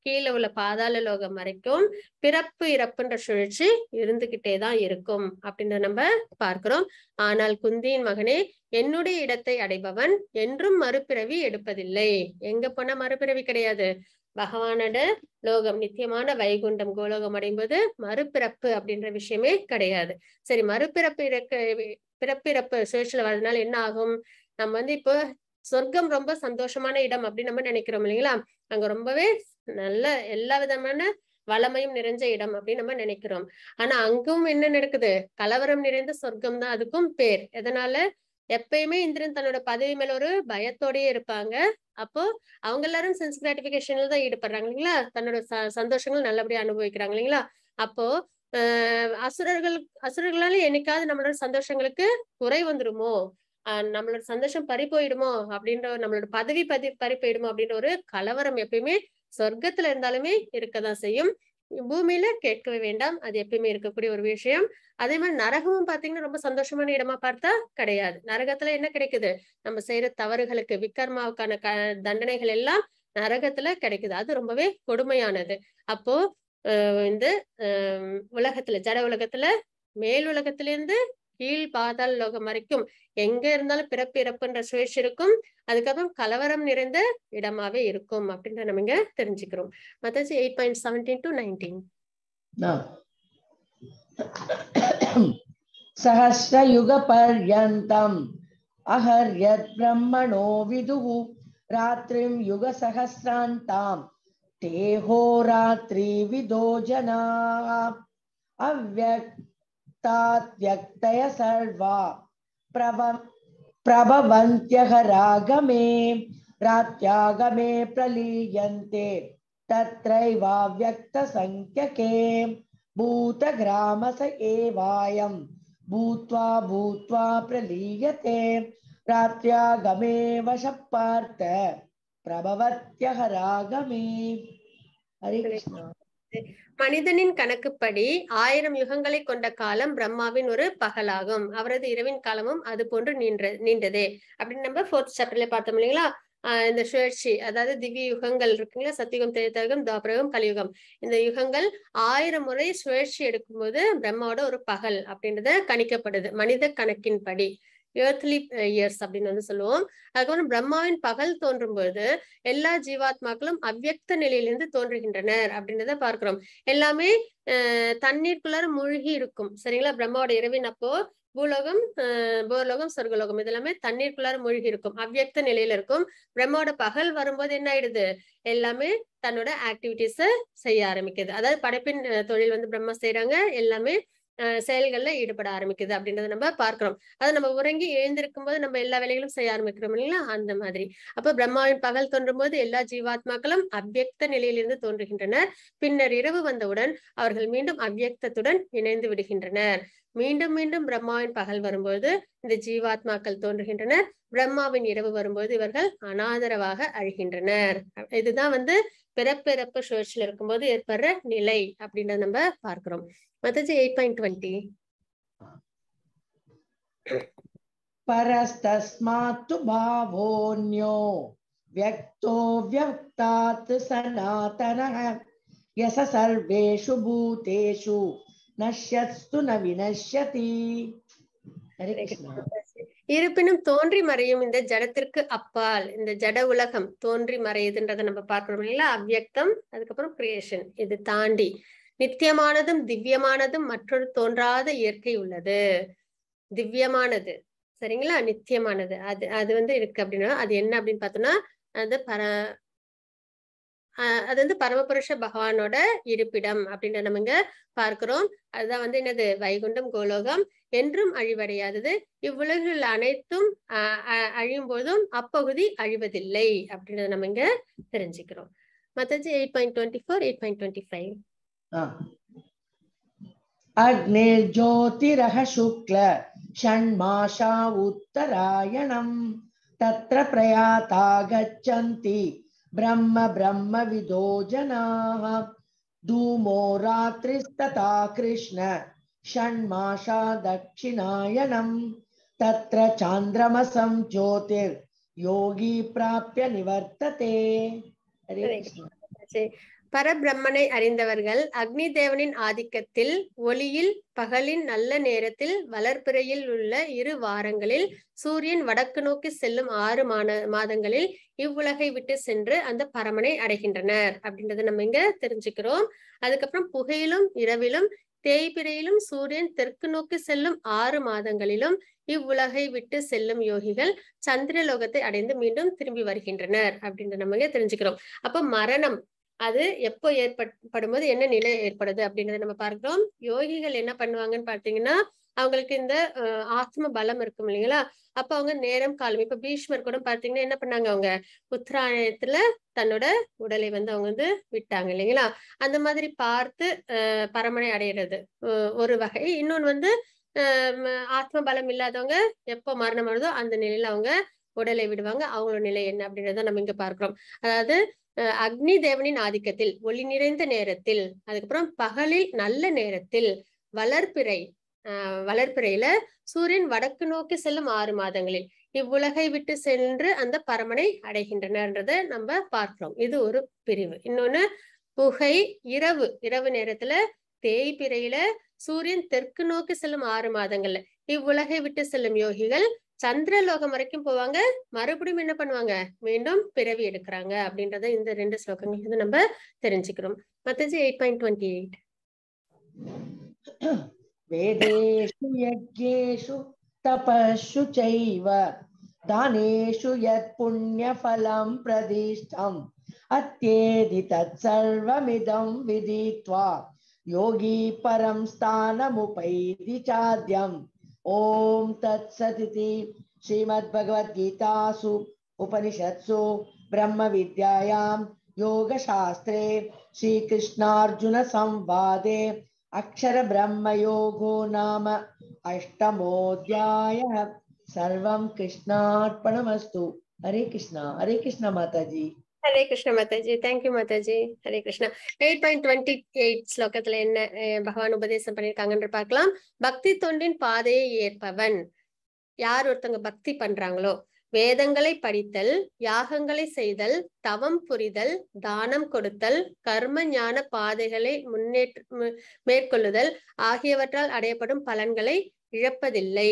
Speaker 1: கீழே உள்ள பாதாள லோகம் வரைக்கும் பிறப்பு இறப்புன்ற சுழற்சி இருந்துகிட்டே தான் இருக்கும் அப்படின்னு நம்ம பார்க்கிறோம் ஆனால் குந்தியின் மகனே என்னுடைய இடத்தை அடைபவன் என்றும் மறுபிறவி எடுப்பதில்லை எங்க போனா மறுபிறவி கிடையாது பகவானோட லோகம் நித்தியமான வைகுண்டம் கோலோகம் போது மறுபிறப்பு அப்படின்ற விஷயமே கிடையாது சரி மறுபிறப்பு இருக்க பிறப்பிறப்பு சுழற்சியில வர்றதுனால என்ன ஆகும் நம்ம வந்து இப்போ சொர்க்கம் ரொம்ப சந்தோஷமான இடம் அப்படின்னு நம்ம நினைக்கிறோம் இல்லைங்களா அங்க ரொம்பவே நல்ல எல்லா விதமான வளமையும் நிறைஞ்ச இடம் அப்படின்னு நம்ம நினைக்கிறோம் ஆனா அங்கும் என்ன நடக்குது கலவரம் நிறைந்த சொர்க்கம் தான் அதுக்கும் பேர் எதனால எப்பயுமே இந்திரன் தன்னோட பதவி மேல ஒரு பயத்தோடயே இருப்பாங்க அப்போ அவங்க எல்லாரும் சென்ஸ் கிராட்டிபிகேஷன்ல தான் ஈடுபடுறாங்க இல்லைங்களா தன்னோட ச சந்தோஷங்கள் நல்லபடியா அனுபவிக்கிறாங்க இல்லைங்களா அப்போ அசுரர்கள் அசுரர்களால என்னைக்காவது நம்மளோட சந்தோஷங்களுக்கு குறை வந்துருமோ நம்மளோட சந்தோஷம் பறி போயிடுமோ அப்படின்ற நம்மளோட பதவி பதி பறி போயிடுமோ அப்படின்ற ஒரு கலவரம் எப்பயுமே சொர்க்கத்துல இருந்தாலுமே இருக்கதான் செய்யும் பூமியில கேட்கவே வேண்டாம் அது எப்பயுமே இருக்கக்கூடிய ஒரு விஷயம் அதே மாதிரி நரகமும் பாத்தீங்கன்னா ரொம்ப சந்தோஷமான இடமா பார்த்தா கிடையாது நரகத்துல என்ன கிடைக்குது நம்ம செய்யற தவறுகளுக்கு விக்ரமாவுக்கான க தண்டனைகள் எல்லாம் நரகத்துல கிடைக்குது அது ரொம்பவே கொடுமையானது அப்போ இந்த உலகத்துல ஜட உலகத்துல மேல் இருந்து கீழ் பாதாள லோகம் வரைக்கும் எங்க இருந்தாலும் பிறப்பு இறப்புன்ற சுழற்சி இருக்கும் அதுக்கப்புறம் கலவரம் நிறைந்த இடமாவே இருக்கும் அப்படின்ற நம்ம இங்க தெரிஞ்சுக்கிறோம் மத்தச்சு eight point seventeen to nineteen
Speaker 2: सहस्रयुगपर्यन्तम् अहर्यद् ब्रह्मणो विदुः रात्रिं युगसहस्रान्ताम् ते तात्यक्तय सर्वा प्रभ प्रभवन्त्यः रागमे रात्यागमे प्रलीयन्ते तत्रैवाव्यक्तसङ्ख्यके भूतग्रामस एवायं भूत्वा भूत्वा प्रलीयते रात्यागमे वशः पार्थ प्रभवत्यः रागमे हरे कृष्ण
Speaker 1: மனிதனின் கணக்குப்படி ஆயிரம் யுகங்களை கொண்ட காலம் பிரம்மாவின் ஒரு பகலாகும் அவரது இரவின் காலமும் அது போன்று நீண்ட நீண்டது அப்படின்னு நம்ம போர்த் சாப்டர்ல பார்த்தோம் இல்லைங்களா இந்த சுழற்சி அதாவது திவ்ய யுகங்கள் இருக்குங்களா சத்தியுகம் திரைத்தயுகம் துவாபரகம் கலியுகம் இந்த யுகங்கள் ஆயிரம் முறை சுழற்சி எடுக்கும்போது பிரம்மாவோட ஒரு பகல் அப்படின்றத கணிக்கப்படுது மனித கணக்கின்படி ஏர்த்லி இயர்ஸ் அப்படின்னு வந்து சொல்லுவோம் அதுக்கப்புறம் பிரம்மாவின் பகல் தோன்றும் பொழுது எல்லா ஜீவாத்மாக்களும் அவ்வக்த நிலையிலிருந்து தோன்றுகின்றனர் அப்படின்றத பார்க்கிறோம் எல்லாமே தண்ணீருக்குள்ளார மூழ்கி இருக்கும் சரிங்களா பிரம்மாவோட இரவின் அப்போ பூலோகம் போர்லோகம் சொர்க்கலோகம் இதெல்லாமே தண்ணீருக்குள்ளார மூழ்கி இருக்கும் அவ்வக்த நிலையில இருக்கும் பிரம்மாவோட பகல் வரும்போது என்ன ஆயிடுது எல்லாமே தன்னோட ஆக்டிவிட்டிஸ செய்ய ஆரம்பிக்குது அதாவது படைப்பின் தொழில் வந்து பிரம்மா செய்யறாங்க எல்லாமே செயல்கள்ல ஈடுபட ஆரம்பிக்குது அப்படின்றத நம்ம பார்க்கிறோம் அது நம்ம உறங்கி எழுந்திருக்கும் போது நம்ம எல்லா வேலைகளும் செய்ய ஆரம்பிக்கிறோம் இல்லைங்களா அந்த மாதிரி அப்ப பிரம்மாவின் பகல் தோன்றும் போது எல்லா ஜீவாத்மாக்களும் அவ்யக்த நிலையிலிருந்து தோன்றுகின்றனர் பின்னர் இரவு வந்தவுடன் அவர்கள் மீண்டும் அவ்வியக்தத்துடன் இணைந்து விடுகின்றனர் மீண்டும் மீண்டும் பிரம்மாவின் பகல் வரும்போது இந்த ஜீவாத்மாக்கள் தோன்றுகின்றனர் பிரம்மாவின் இரவு வரும்போது இவர்கள் அனாதரவாக அழிகின்றனர் இதுதான் வந்து பிறப்பிறப்பு சுழற்சியில் இருக்கும்போது ஏற்படுற நிலை அப்படின்றத
Speaker 2: நம்ம பார்க்கிறோம்
Speaker 1: இருப்பினும் தோன்றி மறையும் இந்த ஜடத்திற்கு அப்பால் இந்த ஜட உலகம் தோன்றி மறையுதுன்றதை நம்ம பார்க்கணும் இல்லையா அவ்வக்தம் அதுக்கப்புறம் கிரியேஷன் இது தாண்டி நித்தியமானதும் திவ்யமானதும் மற்றொரு தோன்றாத இயற்கை உள்ளது திவ்யமானது சரிங்களா நித்தியமானது அது அது வந்து இருக்கு அப்படின்னா அது என்ன அப்படின்னு பார்த்தோம்னா அது பர அது வந்து பரமபுருஷ பகவானோட இருப்பிடம் அப்படின்னு நம்ம இங்க பார்க்கிறோம் அதுதான் வந்து என்னது வைகுண்டம் கோலோகம் என்றும் அழிவடையாதது இவ்வுலகில் அனைத்தும் அஹ் அழியும் போதும் அப்பகுதி அழிவதில்லை அப்படின்றத நம்ம இங்க தெரிஞ்சுக்கிறோம் மத்தஞ்சு eight point twenty four eight point twenty five हाँ।
Speaker 2: अग्निर्ज्योतिर शुक्ल षण्माषा उत्तरायणम् तत्र प्रयाता गच्छन्ति ब्रह्म ब्रह्म विदो जनाः धूमो रात्रिस्तथा कृष्ण षण्माषा दक्षिणायनम् तत्र चान्द्रमसं ज्योतिर्योगी प्राप्य निवर्तते हरे
Speaker 1: कृष्ण பரபிரம்மனை அறிந்தவர்கள் அக்னி தேவனின் ஆதிக்கத்தில் ஒளியில் பகலின் நல்ல நேரத்தில் வளர்ப்பிறையில் உள்ள இரு வாரங்களில் சூரியன் வடக்கு நோக்கி செல்லும் ஆறு மாதங்களில் இவ்வுலகை விட்டு சென்று அந்த பரமனை அடைகின்றனர் அப்படின்றத நம்ம இங்க தெரிஞ்சுக்கிறோம் அதுக்கப்புறம் புகையிலும் இரவிலும் தேய்பிரையிலும் சூரியன் தெற்கு நோக்கி செல்லும் ஆறு மாதங்களிலும் இவ்வுலகை விட்டு செல்லும் யோகிகள் சந்திரலோகத்தை அடைந்து மீண்டும் திரும்பி வருகின்றனர் அப்படின்ற நம்ம தெரிஞ்சுக்கிறோம் அப்ப மரணம் அது எப்போ ஏற்படும் போது என்ன நிலை ஏற்படுது அப்படின்றத நம்ம பார்க்கிறோம் யோகிகள் என்ன பண்ணுவாங்கன்னு பாத்தீங்கன்னா அவங்களுக்கு இந்த ஆத்ம பலம் இருக்கும் இல்லைங்களா அப்ப அவங்க நேரம் காலம் இப்ப பீஷ்மர் கூட பாத்தீங்கன்னா என்ன பண்ணாங்க அவங்க உத்தராயணத்துல தன்னோட உடலை வந்து அவங்க வந்து விட்டாங்க இல்லைங்களா அந்த மாதிரி பார்த்து பரமனை அடையிறது ஒரு வகை இன்னொன்னு வந்து ஆத்ம பலம் இல்லாதவங்க எப்போ மரணம் வருதோ அந்த நிலையில அவங்க உடலை விடுவாங்க அவங்களோட நிலை என்ன அப்படின்றத நம்ம இங்க பார்க்கிறோம் அதாவது அக்னி தேவனின் ஆதிக்கத்தில் ஒளி நிறைந்த நேரத்தில் அதுக்கப்புறம் பகலில் நல்ல நேரத்தில் வளர்ப்பிறை ஆஹ் வளர்ப்பிறையில சூரியன் வடக்கு நோக்கி செல்லும் ஆறு மாதங்களில் இவ்வுலகை விட்டு சென்று அந்த பரமனை அடைகின்றனன்றதை நம்ம பார்க்கிறோம் இது ஒரு பிரிவு இன்னொன்னு புகை இரவு இரவு நேரத்துல தேய்பிறையில சூரியன் தெற்கு நோக்கி செல்லும் ஆறு மாதங்கள்ல இவ்வுலகை விட்டு செல்லும் யோகிகள் சந்திரலோகம் வரைக்கும் போவாங்க மறுபடியும் என்ன பண்ணுவாங்க மீண்டும் பிறவி எடுக்கிறாங்க அப்படின்றத இந்த ரெண்டு ஸ்லோகங்கள் வந்து நம்ம தெரிஞ்சுக்கிறோம் மத்தஜி எயிட் பாயிண்ட் டுவெண்ட்டி எயிட்
Speaker 2: வேதேஷு யஜ்ஞேஷு தபஷு செய்வ தானேஷு யத் புண்ணிய பலம் பிரதிஷ்டம் அத்தேதி தத் சர்வமிதம் விதித்வா யோகி பரம் ஸ்தானமுபைதி சாத்தியம் ओम तत्सदिति श्रीमद्भगवद्गीतासु उपनिषत्सु ब्रह्म विद्यायां योगशास्त्रे श्रीकृष्णार्जुनसंवादे अक्षरब्रह्मयोगो नाम अष्टमोऽध्यायः सर्वं कृष्णार्पणमस्तु हरे कृष्णा हरे कृष्णा माताजी
Speaker 1: ஹரே கிருஷ்ணா மாதாஜி தேங்க்யூ மாதாஜி Hare Krishna eight point twenty eight ஸ்லோகத்துல என்ன பகவான் உபதேசம் பண்ணிருக்காங்கன்ற பார்க்கலாம் பக்தி தொண்டின் பாதையை ஏற்பவன் யார் ஒருத்தவங்க பக்தி பண்றாங்களோ வேதங்களை படித்தல் யாகங்களை செய்தல் தவம் புரிதல் தானம் கொடுத்தல் கர்ம ஞான பாதைகளை முன்னேற்ற மேற்கொள்ளுதல் ஆகியவற்றால் அடையப்படும் பலன்களை இழப்பதில்லை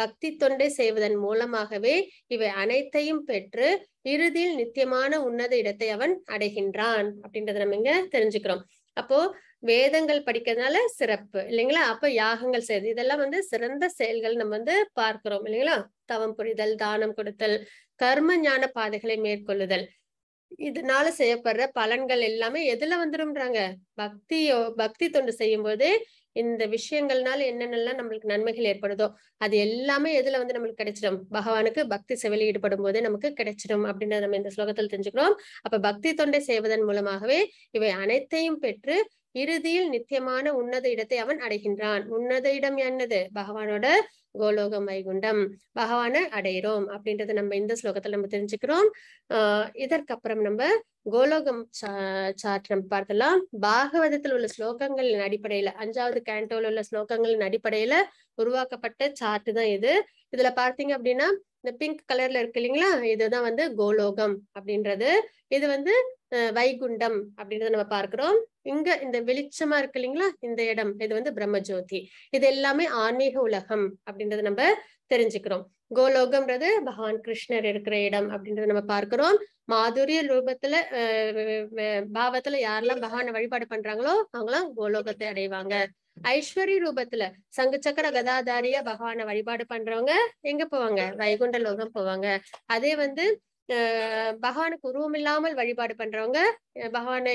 Speaker 1: பக்தி தொண்டை செய்வதன் மூலமாகவே இவை அனைத்தையும் பெற்று இறுதியில் நித்தியமான உன்னத இடத்தை அவன் அடைகின்றான் அப்படின்றத நம்ம இங்க தெரிஞ்சுக்கிறோம் அப்போ வேதங்கள் படிக்கிறதுனால சிறப்பு இல்லைங்களா அப்ப யாகங்கள் செய்யுது இதெல்லாம் வந்து சிறந்த செயல்கள் நம்ம வந்து பார்க்கிறோம் இல்லைங்களா தவம் புரிதல் தானம் கொடுத்தல் கர்ம ஞான பாதைகளை மேற்கொள்ளுதல் இதனால செய்யப்படுற பலன்கள் எல்லாமே எதுல வந்துரும்ன்றாங்க பக்தியோ பக்தி தொண்டு செய்யும் போது இந்த விஷயங்கள்னால என்னென்னலாம் நம்மளுக்கு நன்மைகள் ஏற்படுதோ அது எல்லாமே எதுல வந்து நம்மளுக்கு கிடைச்சிடும் பகவானுக்கு பக்தி செவிலி ஈடுபடும் போதே நமக்கு கிடைச்சிடும் அப்படின்னு நம்ம இந்த ஸ்லோகத்தில் தெரிஞ்சுக்கிறோம் அப்ப பக்தி தொண்டை செய்வதன் மூலமாகவே இவை அனைத்தையும் பெற்று இறுதியில் நித்தியமான உன்னத இடத்தை அவன் அடைகின்றான் உன்னத இடம் என்னது பகவானோட கோலோக வைகுண்டம் பகவானை அடைகிறோம் அப்படின்றத நம்ம இந்த ஸ்லோகத்துல நம்ம தெரிஞ்சுக்கிறோம் ஆஹ் இதற்கப்புறம் நம்ம கோலோகம் சார்ட் நம்ம பார்க்கலாம் பாகவதத்தில் உள்ள ஸ்லோகங்களின் அடிப்படையில அஞ்சாவது கேண்டோல உள்ள ஸ்லோகங்களின் அடிப்படையில உருவாக்கப்பட்ட சாட்டு தான் இது இதுல பார்த்தீங்க அப்படின்னா இந்த பிங்க் கலர்ல இருக்கு இல்லைங்களா இதுதான் வந்து கோலோகம் அப்படின்றது இது வந்து வைகுண்டம் அப்படின்றத நம்ம பார்க்கிறோம் இங்க இந்த வெளிச்சமா இருக்கு இல்லைங்களா இந்த இடம் இது வந்து பிரம்மஜோதி இது எல்லாமே ஆன்மீக உலகம் அப்படின்றத நம்ம தெரிஞ்சுக்கிறோம் கோலோகம்ன்றது பகவான் கிருஷ்ணர் இருக்கிற இடம் அப்படின்றத நம்ம பார்க்கிறோம் மாதுரிய ரூபத்துல பாவத்துல யாரெல்லாம் பகவான வழிபாடு பண்றாங்களோ அவங்களாம் கோலோகத்தை அடைவாங்க ஐஸ்வர்ய ரூபத்துல சங்கு சக்கர கதாதாரிய பகவான வழிபாடு பண்றவங்க எங்க போவாங்க வைகுண்ட லோகம் போவாங்க அதே வந்து பகவானுக்கு உருவம் இல்லாமல் வழிபாடு பண்றவங்க பகவானை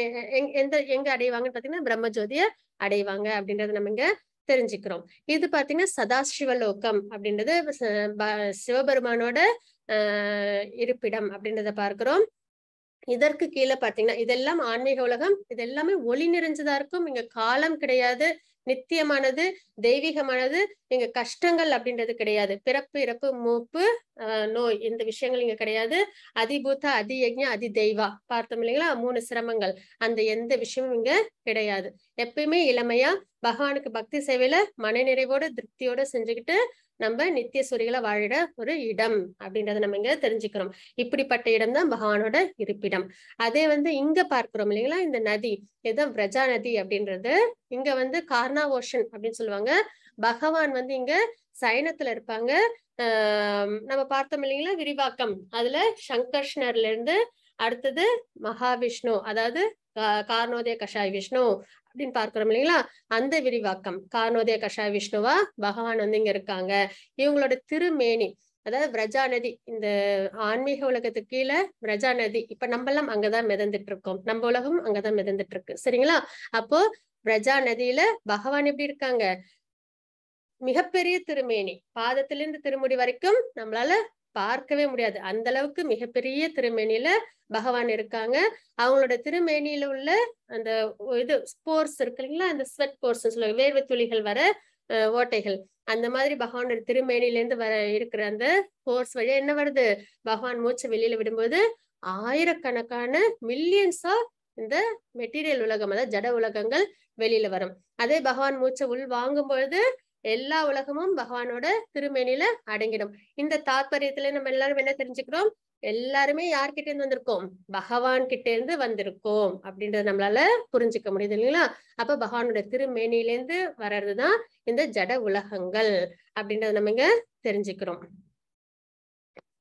Speaker 1: எந்த எங்க அடைவாங்கன்னு பாத்தீங்கன்னா பிரம்மஜோதிய அடைவாங்க அப்படின்றத நம்ம இங்க தெரிஞ்சுக்கிறோம் இது பாத்தீங்கன்னா சதாசிவலோகம் அப்படின்றது சிவபெருமானோட இருப்பிடம் அப்படின்றத பார்க்கிறோம் இதற்கு கீழே பாத்தீங்கன்னா இதெல்லாம் ஆன்மீக உலகம் இது எல்லாமே ஒளி நிறைஞ்சதா இருக்கும் இங்க காலம் கிடையாது நித்தியமானது தெய்வீகமானது நீங்க கஷ்டங்கள் அப்படின்றது கிடையாது பிறப்பு இறப்பு மூப்பு நோய் இந்த விஷயங்கள் இங்க கிடையாது அதிபூத்த அதி யஜ்ஞ அதி தெய்வா பார்த்தோம் இல்லைங்களா மூணு சிரமங்கள் அந்த எந்த விஷயமும் இங்க கிடையாது எப்பயுமே இளமையா பகவானுக்கு பக்தி சேவையில மனநிறைவோட திருப்தியோட செஞ்சுக்கிட்டு நம்ம நித்திய சூரிகளை வாழிட ஒரு இடம் அப்படின்றத நம்ம இங்க தெரிஞ்சுக்கிறோம் இப்படிப்பட்ட இடம் தான் பகவானோட இருப்பிடம் அதே வந்து இங்க பார்க்கிறோம் இல்லைங்களா இந்த நதி எதோ பிரஜா நதி அப்படின்றது இங்க வந்து கார்னா ஓஷன் அப்படின்னு சொல்லுவாங்க பகவான் வந்து இங்க சயனத்துல இருப்பாங்க நம்ம பார்த்தோம் இல்லைங்களா விரிவாக்கம் அதுல சங்கர்ஷ்ணர்ல இருந்து அடுத்தது மகாவிஷ்ணு அதாவது கார்ணோதய கஷாய் விஷ்ணு அப்படின்னு பார்க்கிறோம் இல்லைங்களா அந்த விரிவாக்கம் கார்ணோதய கஷா விஷ்ணுவா பகவான் வந்து இங்க இருக்காங்க இவங்களோட திருமேனி அதாவது பிரஜா நதி இந்த ஆன்மீக உலகத்துக்கு கீழே பிரஜா நதி இப்ப நம்ம எல்லாம் அங்கதான் மிதந்துட்டு இருக்கோம் நம்ம உலகம் அங்கதான் மிதந்துட்டு இருக்கு சரிங்களா அப்போ பிரஜா நதியில பகவான் எப்படி இருக்காங்க மிகப்பெரிய திருமேனி பாதத்திலிருந்து திருமுடி வரைக்கும் நம்மளால பார்க்கவே முடியாது அந்த அளவுக்கு மிகப்பெரிய திருமேனியில பகவான் இருக்காங்க அவங்களோட திருமேனியில உள்ள அந்த இது ஸ்போர்ட்ஸ் இருக்கு இல்லைங்களா அந்த ஸ்வெட் போர்ஸ் வேர்வை துளிகள் வர ஓட்டைகள் அந்த மாதிரி பகவானோட இருந்து வர இருக்கிற அந்த போர்ஸ் வழியா என்ன வருது பகவான் மூச்சு வெளியில விடும்போது ஆயிரக்கணக்கான மில்லியன்ஸ் ஆஃப் இந்த மெட்டீரியல் உலகம் அதாவது ஜட உலகங்கள் வெளியில வரும் அதே பகவான் மூச்சை உள் வாங்கும் பொழுது எல்லா உலகமும் பகவானோட திருமேனில அடங்கிடும் இந்த தாத்பரியத்துல நம்ம எல்லாரும் என்ன தெரிஞ்சுக்கிறோம் எல்லாருமே யார்கிட்ட இருந்து வந்திருக்கோம் பகவான் கிட்ட இருந்து வந்திருக்கோம் அப்படின்றத நம்மளால புரிஞ்சுக்க முடியுது இல்லைங்களா அப்ப பகவானோட திருமேனிலேருந்து வர்றதுதான் இந்த ஜட உலகங்கள் அப்படின்றத நம்ம இங்க தெரிஞ்சுக்கிறோம்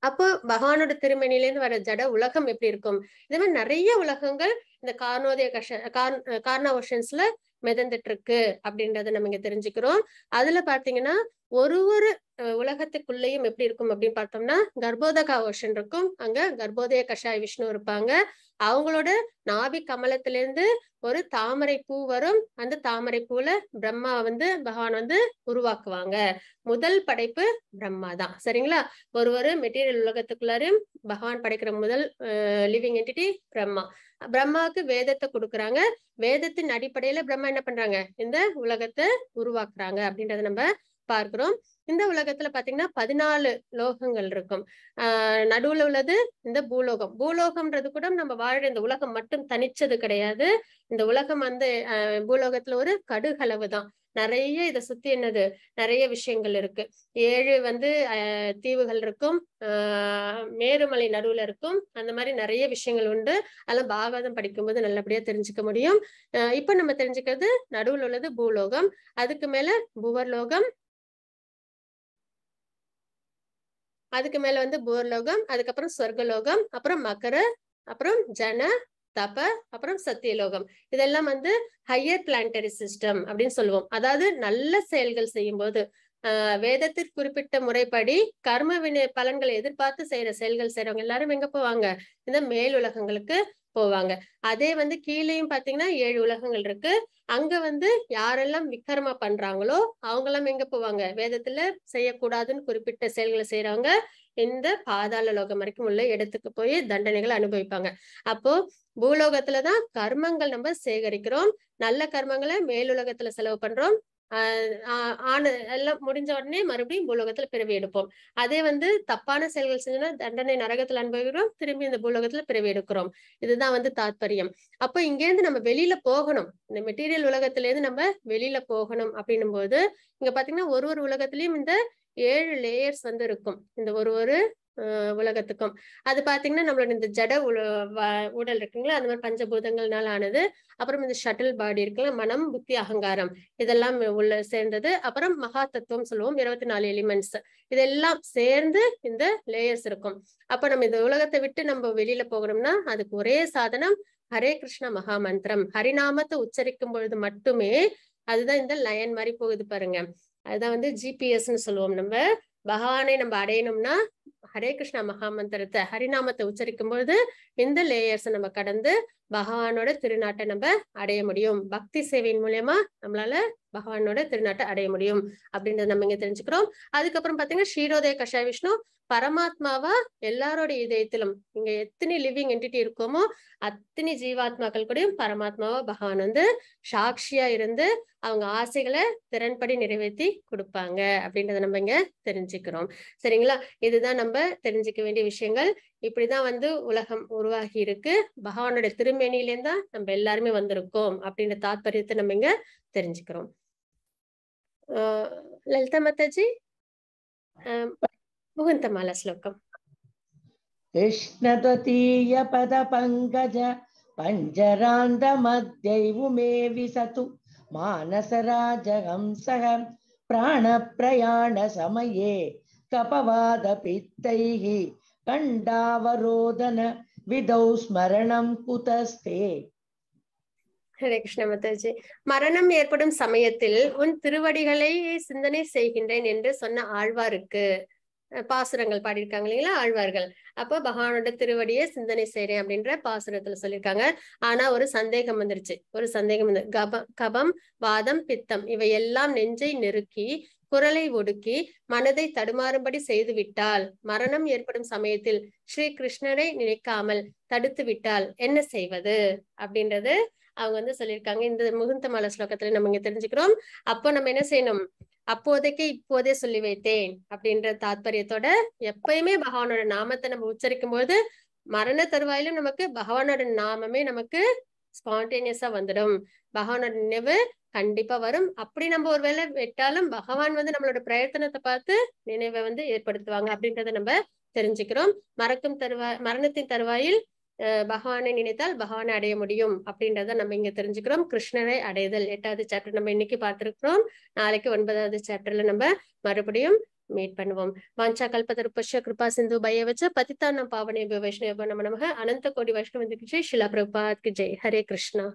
Speaker 1: அப்போ பகவானோட இருந்து வர ஜட உலகம் எப்படி இருக்கும் இதே மாதிரி நிறைய உலகங்கள் இந்த கார்னோதய கஷ கார் கார்னா ஓஷன்ஸ்ல மிதந்துட்டு இருக்கு அப்படின்றத நம்ம இங்க தெரிஞ்சுக்கிறோம் அதுல பாத்தீங்கன்னா ஒரு ஒரு உலகத்துக்குள்ளேயும் எப்படி இருக்கும் அப்படின்னு பார்த்தோம்னா கர்ப்போதகா ஓஷன் இருக்கும் அங்க கர்ப்போதய கஷாய் விஷ்ணு இருப்பாங்க அவங்களோட நாபி கமலத்திலிருந்து ஒரு தாமரை பூ வரும் அந்த தாமரை பூல பிரம்மா வந்து பகவான் வந்து உருவாக்குவாங்க முதல் படைப்பு பிரம்மா தான் சரிங்களா ஒரு ஒரு மெட்டீரியல் உலகத்துக்குள்ளாரும் பகவான் படைக்கிற முதல் லிவிங் என்டிட்டி பிரம்மா பிரம்மாவுக்கு வேதத்தை கொடுக்குறாங்க வேதத்தின் அடிப்படையில பிரம்மா என்ன பண்றாங்க இந்த உலகத்தை உருவாக்குறாங்க அப்படின்றத நம்ம பார்க்கிறோம் இந்த உலகத்துல பாத்தீங்கன்னா பதினாலு லோகங்கள் இருக்கும் ஆஹ் நடுவுல உள்ளது இந்த பூலோகம் பூலோகம்ன்றது கூட நம்ம வாழ்ற இந்த உலகம் மட்டும் தனிச்சது கிடையாது இந்த உலகம் வந்து பூலோகத்துல ஒரு கடுகளவு தான் நிறைய இதை சுத்தி என்னது நிறைய விஷயங்கள் இருக்கு ஏழு வந்து தீவுகள் இருக்கும் ஆஹ் மேருமலை நடுவுல இருக்கும் அந்த மாதிரி நிறைய விஷயங்கள் உண்டு அதெல்லாம் பாகவதம் படிக்கும்போது நல்லபடியா தெரிஞ்சுக்க முடியும் இப்ப நம்ம தெரிஞ்சுக்கிறது நடுவுல உள்ளது பூலோகம் அதுக்கு மேல புவர்லோகம் அதுக்கு மேல வந்து போர்லோகம் அதுக்கப்புறம் சொர்க்கலோகம் அப்புறம் மகர அப்புறம் ஜன தப அப்புறம் சத்தியலோகம் இதெல்லாம் வந்து ஹையர் பிளான்டரி சிஸ்டம் அப்படின்னு சொல்லுவோம் அதாவது நல்ல செயல்கள் செய்யும் போது ஆஹ் வேதத்திற்கு குறிப்பிட்ட முறைப்படி கர்ம வினை பலன்களை எதிர்பார்த்து செய்யற செயல்கள் செய்யறவங்க எல்லாரும் எங்க போவாங்க இந்த மேல் உலகங்களுக்கு போவாங்க அதே வந்து கீழேயும் பாத்தீங்கன்னா ஏழு உலகங்கள் இருக்கு அங்க வந்து யாரெல்லாம் விக்கிரமா பண்றாங்களோ அவங்கெல்லாம் எங்க போவாங்க வேதத்துல செய்யக்கூடாதுன்னு குறிப்பிட்ட செயல்களை செய்யறவங்க இந்த பாதாள லோகம் வரைக்கும் உள்ள இடத்துக்கு போய் தண்டனைகளை அனுபவிப்பாங்க அப்போ பூலோகத்துலதான் கர்மங்கள் நம்ம சேகரிக்கிறோம் நல்ல கர்மங்களை மேலுலகத்துல செலவு பண்றோம் ஆன எல்லாம் முடிஞ்ச உடனே மறுபடியும் பூலோகத்துல பிறவி எடுப்போம் அதே வந்து தப்பான செயல்கள் செஞ்சோம்னா தண்டனை நரகத்துல அனுபவிக்கிறோம் திரும்பி இந்த பூலோகத்துல பிறவி எடுக்கிறோம் இதுதான் வந்து தாத்பரியம் அப்போ இங்கேருந்து நம்ம வெளியில போகணும் இந்த மெட்டீரியல் உலகத்துல இருந்து நம்ம வெளியில போகணும் அப்படின்னும் போது இங்க பாத்தீங்கன்னா ஒரு ஒரு உலகத்திலயும் இந்த ஏழு லேயர்ஸ் வந்து இருக்கும் இந்த ஒரு ஒரு உலகத்துக்கும் அது பாத்தீங்கன்னா நம்மளோட இந்த ஜட உடல் இருக்குங்களா அந்த மாதிரி பஞ்சபூதங்கள்னால ஆனது அப்புறம் இந்த ஷட்டில் பாடி இருக்குங்களா மனம் புத்தி அகங்காரம் இதெல்லாம் உள்ள சேர்ந்தது அப்புறம் மகா தத்துவம் சொல்லுவோம் இருபத்தி நாலு எலிமெண்ட்ஸ் இதெல்லாம் சேர்ந்து இந்த லேயர்ஸ் இருக்கும் அப்ப நம்ம இந்த உலகத்தை விட்டு நம்ம வெளியில போகணும்னா அதுக்கு ஒரே சாதனம் ஹரே கிருஷ்ண மகா மந்திரம் ஹரிநாமத்தை உச்சரிக்கும் பொழுது மட்டுமே அதுதான் இந்த லயன் மாதிரி போகுது பாருங்க அதுதான் வந்து ஜிபிஎஸ்ன்னு சொல்லுவோம் நம்ம பகவானை நம்ம அடையணும்னா ஹரே கிருஷ்ணா மகாமந்திரத்தை ஹரிநாமத்தை உச்சரிக்கும் பொழுது இந்த லேயர்ஸை நம்ம கடந்து பகவானோட திருநாட்டை நம்ம அடைய முடியும் பக்தி சேவையின் மூலயமா நம்மளால பகவானோட திருநாட்டை அடைய முடியும் அப்படின்றத நம்ம இங்க தெரிஞ்சுக்கிறோம் அதுக்கப்புறம் பாத்தீங்கன்னா ஸ்ரீரோதய கஷாய விஷ்ணு பரமாத்மாவா எல்லாரோட இதயத்திலும் இங்க எத்தனை லிவிங் என்டிட்டி இருக்கோமோ அத்தனை ஜீவாத்மாக்கள் கூடயும் பரமாத்மாவா பகவான் வந்து சாட்சியா இருந்து அவங்க ஆசைகளை திறன்படி நிறைவேற்றி கொடுப்பாங்க அப்படின்றத நம்ம இங்க தெரிஞ்சுக்கிறோம் சரிங்களா இதுதான் நம்ம தெரிஞ்சுக்க வேண்டிய விஷயங்கள் இப்படிதான் வந்து உலகம் உருவாகி இருக்கு பகவானுடைய திருமேனிலேருந்து தான் நம்ம எல்லாருமே வந்திருக்கோம் அப்படின்ற தாத்பரியத்தை நம்ம இங்க தெரிஞ்சுக்கிறோம் லலிதா மத்தாஜி मुहंत माला श्लोकम
Speaker 2: कृष्णद्वतीय पद पंकज पंजरांध मध्यमे विसतु मानसराज हंसः प्राण प्रयाण समये कपवाद पित्तैः कंडावरोदन विदौ स्मरणं कुतस्ते
Speaker 1: ஹரே கிருஷ்ண மாதாஜி மரணம் ஏற்படும் சமயத்தில் உன் திருவடிகளை சிந்தனை செய்கின்றேன் என்று சொன்ன ஆழ்வாருக்கு பாசுரங்கள் பாடியிருக்காங்க இல்லைங்களா ஆழ்வார்கள் அப்ப பகவானோட திருவடியே சிந்தனை செய்யறேன் அப்படின்ற பாசுரத்துல சொல்லியிருக்காங்க ஆனா ஒரு சந்தேகம் வந்துருச்சு ஒரு சந்தேகம் வந்து கபம் கபம் வாதம் பித்தம் இவையெல்லாம் நெஞ்சை நெருக்கி குரலை ஒடுக்கி மனதை தடுமாறும்படி செய்து விட்டால் மரணம் ஏற்படும் சமயத்தில் ஸ்ரீ கிருஷ்ணரை நினைக்காமல் தடுத்து விட்டால் என்ன செய்வது அப்படின்றது அவங்க வந்து சொல்லியிருக்காங்க இந்த முகுந்த மலை ஸ்லோகத்துல நம்ம இங்க தெரிஞ்சுக்கிறோம் அப்போ நம்ம என்ன செய்யணும் அப்போதைக்கு இப்போதே சொல்லி வைத்தேன் அப்படின்ற தாத்பரியத்தோட எப்பயுமே பகவானோட நாமத்தை நம்ம உச்சரிக்கும் போது மரண தருவாயிலும் நமக்கு பகவானோட நாமமே நமக்கு ஸ்பான்டேனியஸா வந்துடும் பகவானோட நினைவு கண்டிப்பா வரும் அப்படி நம்ம ஒரு வேலை விட்டாலும் பகவான் வந்து நம்மளோட பிரயத்தனத்தை பார்த்து நினைவை வந்து ஏற்படுத்துவாங்க அப்படின்றத நம்ம தெரிஞ்சுக்கிறோம் மறக்கும் தருவாய் மரணத்தின் தருவாயில் பகவானை நினைத்தால் பகவானை அடைய முடியும் அப்படின்றத நம்ம இங்க தெரிஞ்சுக்கிறோம் கிருஷ்ணனை அடைதல் எட்டாவது சாப்டர் நம்ம இன்னைக்கு பார்த்திருக்கிறோம் நாளைக்கு ஒன்பதாவது சாப்டர்ல நம்ம மறுபடியும் மீட் பண்ணுவோம் வாஞ்சா கல்பதருப்பஷ கிருபா சிந்து பய வச்ச பதித்தான பாவனை வைஷ்ணவ நம நமக அனந்த கோடி வைஷ்ணவந்துக்கு ஜெய் ஷிலா பிரபாத்க்கு ஜெய் ஹரே கிருஷ்ணா